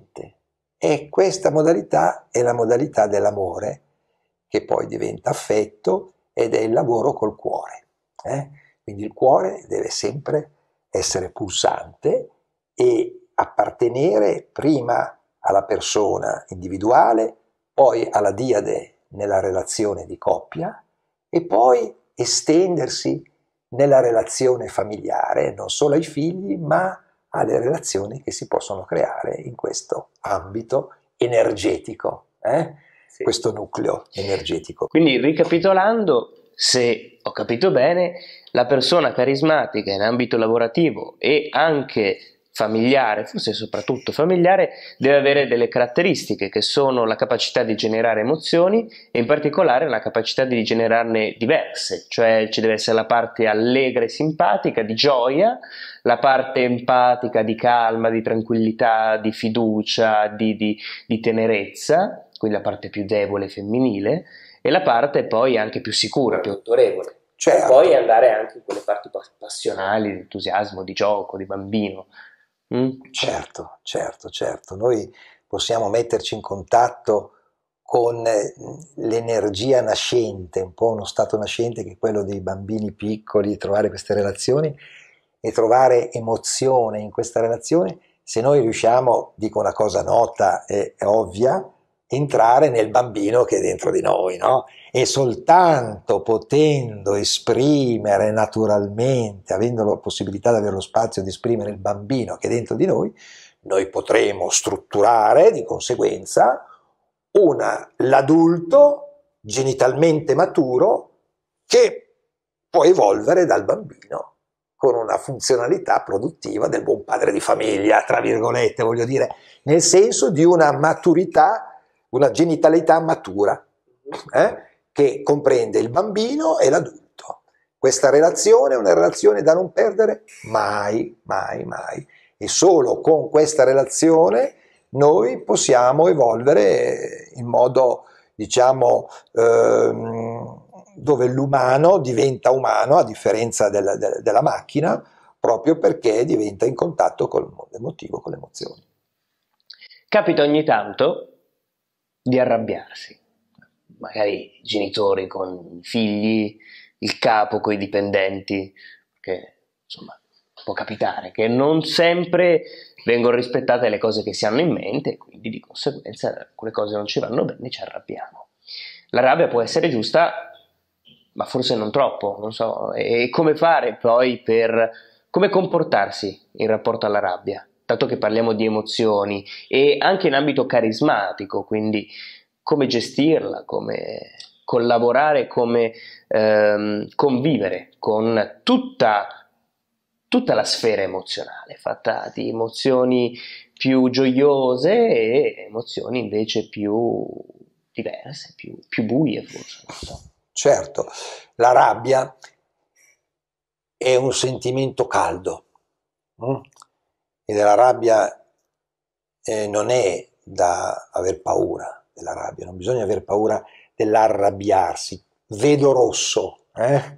E questa modalità è la modalità dell'amore, che poi diventa affetto ed è il lavoro col cuore. Eh? Quindi il cuore deve sempre essere pulsante e appartenere prima alla persona individuale, poi alla diade nella relazione di coppia e poi estendersi nella relazione familiare, non solo ai figli, ma alle relazioni che si possono creare in questo ambito energetico, eh? sì. questo nucleo energetico. Quindi ricapitolando, se ho capito bene, la persona carismatica in ambito lavorativo e anche familiare, forse soprattutto familiare, deve avere delle caratteristiche che sono la capacità di generare emozioni e in particolare la capacità di generarne diverse, cioè ci deve essere la parte allegra e simpatica, di gioia, la parte empatica, di calma, di tranquillità, di fiducia, di, di, di tenerezza, quindi la parte più debole femminile, e la parte poi anche più sicura, più autorevole. Certo. poi andare anche in quelle parti passionali, di entusiasmo, di gioco, di bambino. Mm? Certo, certo, certo. Noi possiamo metterci in contatto con eh, l'energia nascente, un po' uno stato nascente che è quello dei bambini piccoli, trovare queste relazioni e trovare emozione in questa relazione, se noi riusciamo, dico una cosa nota e ovvia, entrare nel bambino che è dentro di noi, no? E soltanto potendo esprimere naturalmente, avendo la possibilità di avere lo spazio di esprimere il bambino che è dentro di noi, noi potremo strutturare di conseguenza una, l'adulto genitalmente maturo che può evolvere dal bambino con una funzionalità produttiva del buon padre di famiglia, tra virgolette, voglio dire, nel senso di una maturità una genitalità matura, eh? Mhm. che comprende il bambino e l'adulto. Questa relazione è una relazione da non perdere mai, mai, mai. E solo con questa relazione noi possiamo evolvere in modo, diciamo, ehm, dove l'umano diventa umano a differenza della, della, macchina, proprio perché diventa in contatto col mondo emotivo, con le emozioni. Capita ogni tanto di arrabbiarsi. Magari genitori con figli, il capo con i dipendenti, che insomma può capitare che non sempre vengono rispettate le cose che si hanno in mente e quindi di conseguenza alcune cose non ci vanno bene ci arrabbiamo. La rabbia può essere giusta, ma forse non troppo, non so, e come fare poi per come comportarsi in rapporto alla rabbia? dato che parliamo di emozioni e anche in ambito carismatico, quindi come gestirla, come collaborare, come ehm, convivere con tutta, tutta la sfera emozionale, fatta di emozioni più gioiose e emozioni invece più diverse, più, più buie forse. So. Certo, la rabbia è un sentimento caldo, mm? E della rabbia eh, non è da aver paura della rabbia, non bisogna aver paura dell'arrabbiarsi. Vedo rosso, eh?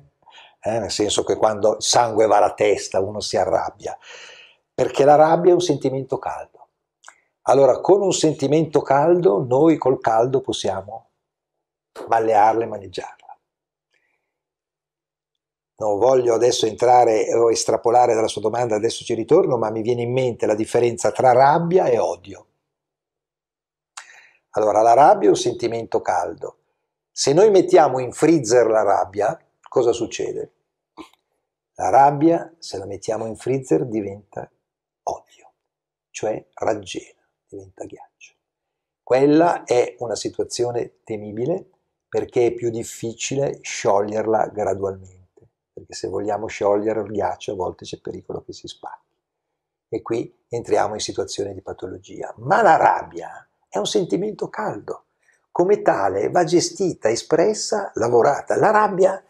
Eh, nel senso che quando il sangue va alla testa uno si arrabbia, perché la rabbia è un sentimento caldo. Allora, con un sentimento caldo, noi col caldo possiamo ballearla e maneggiarla non voglio adesso entrare o estrapolare dalla sua domanda, adesso ci ritorno, ma mi viene in mente la differenza tra rabbia e odio. Allora, la rabbia è un sentimento caldo. Se noi mettiamo in freezer la rabbia, cosa succede? La rabbia, se la mettiamo in freezer, diventa odio, cioè raggiera, diventa ghiaccio. Quella è una situazione temibile perché è più difficile scioglierla gradualmente perché se vogliamo sciogliere il ghiaccio a volte c'è pericolo che si spacchi. E qui entriamo in situazioni di patologia. Ma la rabbia è un sentimento caldo, come tale va gestita, espressa, lavorata. La rabbia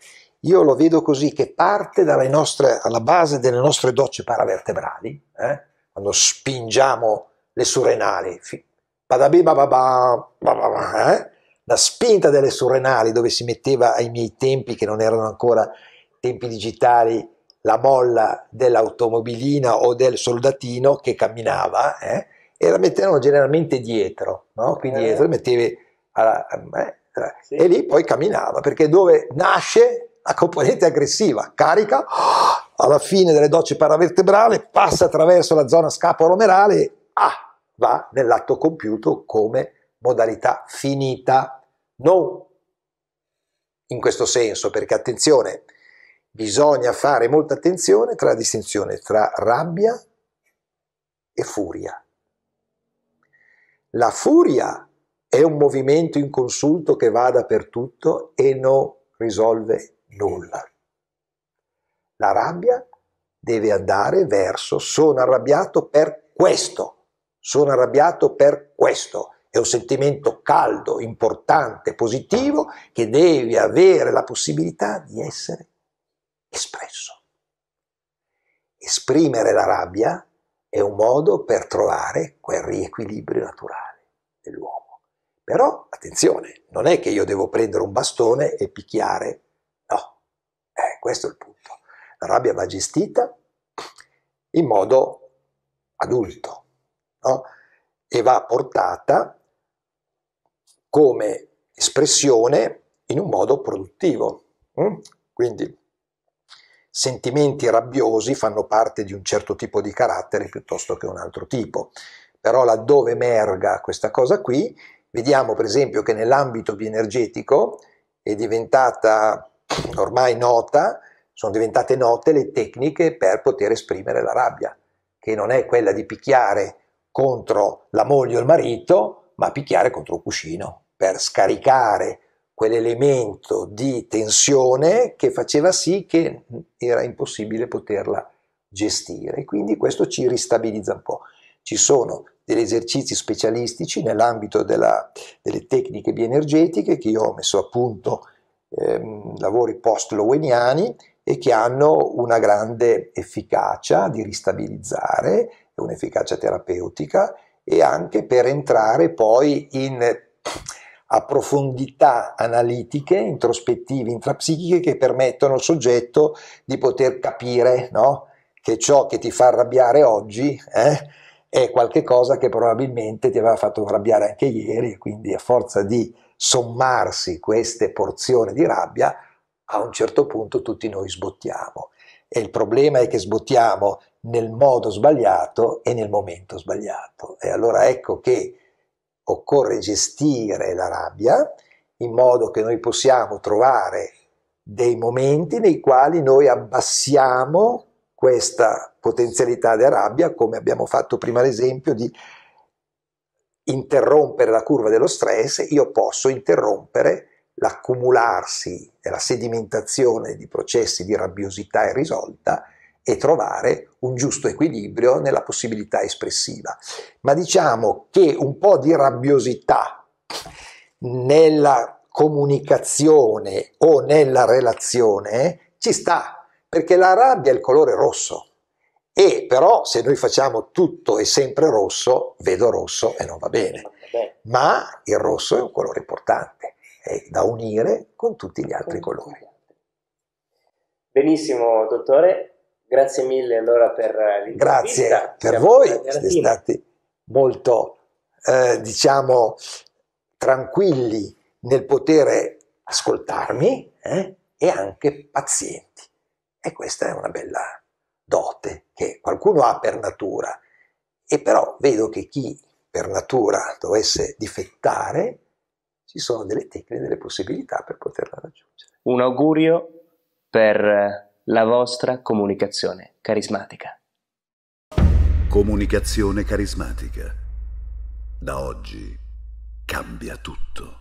io lo vedo così che parte nostre, alla base delle nostre docce paravertebrali, eh? quando spingiamo le surrenali, eh? la spinta delle surrenali dove si metteva ai miei tempi che non erano ancora tempi digitali la molla dell'automobilina o del soldatino che camminava eh, e la mettevano generalmente dietro, no? quindi eh. dietro mettevi alla, eh, eh, sì. e lì poi camminava perché dove nasce la componente aggressiva, carica alla fine delle docce paravertebrali, passa attraverso la zona scapolomerale e ah, va nell'atto compiuto come modalità finita, non in questo senso perché attenzione bisogna fare molta attenzione tra la distinzione tra rabbia e furia. La furia è un movimento inconsulto che va dappertutto e non risolve nulla. La rabbia deve andare verso sono arrabbiato per questo, sono arrabbiato per questo. È un sentimento caldo, importante, positivo che deve avere la possibilità di essere espresso. Esprimere la rabbia è un modo per trovare quel riequilibrio naturale dell'uomo. Però, attenzione, non è che io devo prendere un bastone e picchiare, no, eh, questo è il punto. La rabbia va gestita in modo adulto no? e va portata come espressione in un modo produttivo. Hm? Quindi sentimenti rabbiosi fanno parte di un certo tipo di carattere piuttosto che un altro tipo. Però laddove emerga questa cosa qui, vediamo per esempio che nell'ambito bioenergetico è diventata ormai nota, sono diventate note le tecniche per poter esprimere la rabbia, che non è quella di picchiare contro la moglie o il marito, ma picchiare contro un cuscino per scaricare quell'elemento di tensione che faceva sì che era impossibile poterla gestire. Quindi questo ci ristabilizza un po'. Ci sono degli esercizi specialistici nell'ambito delle tecniche bioenergetiche che io ho messo a punto ehm, lavori post-loweniani e che hanno una grande efficacia di ristabilizzare, un'efficacia terapeutica e anche per entrare poi in a profondità analitiche, introspettive, intrapsichiche che permettono al soggetto di poter capire no? che ciò che ti fa arrabbiare oggi eh, è qualcosa che probabilmente ti aveva fatto arrabbiare anche ieri e quindi a forza di sommarsi queste porzioni di rabbia a un certo punto tutti noi sbottiamo e il problema è che sbottiamo nel modo sbagliato e nel momento sbagliato e allora ecco che occorre gestire la rabbia in modo che noi possiamo trovare dei momenti nei quali noi abbassiamo questa potenzialità della rabbia, come abbiamo fatto prima l'esempio di interrompere la curva dello stress, io posso interrompere l'accumularsi e la sedimentazione di processi di rabbiosità irrisolta e trovare un giusto equilibrio nella possibilità espressiva. Ma diciamo che un po' di rabbiosità nella comunicazione o nella relazione ci sta, perché la rabbia è il colore rosso. E però se noi facciamo tutto e sempre rosso, vedo rosso e non va bene. Ma il rosso è un colore importante, è da unire con tutti gli altri colori. Benissimo, dottore, Grazie mille allora per eh, l'intervista. Grazie per voi, siete stati molto, eh, diciamo, tranquilli nel poter ascoltarmi eh, e anche pazienti. E questa è una bella dote che qualcuno ha per natura. E però vedo che chi per natura dovesse difettare, ci sono delle tecniche, delle possibilità per poterla raggiungere. Un augurio per eh, la vostra comunicazione carismatica. Comunicazione carismatica. Da oggi cambia tutto.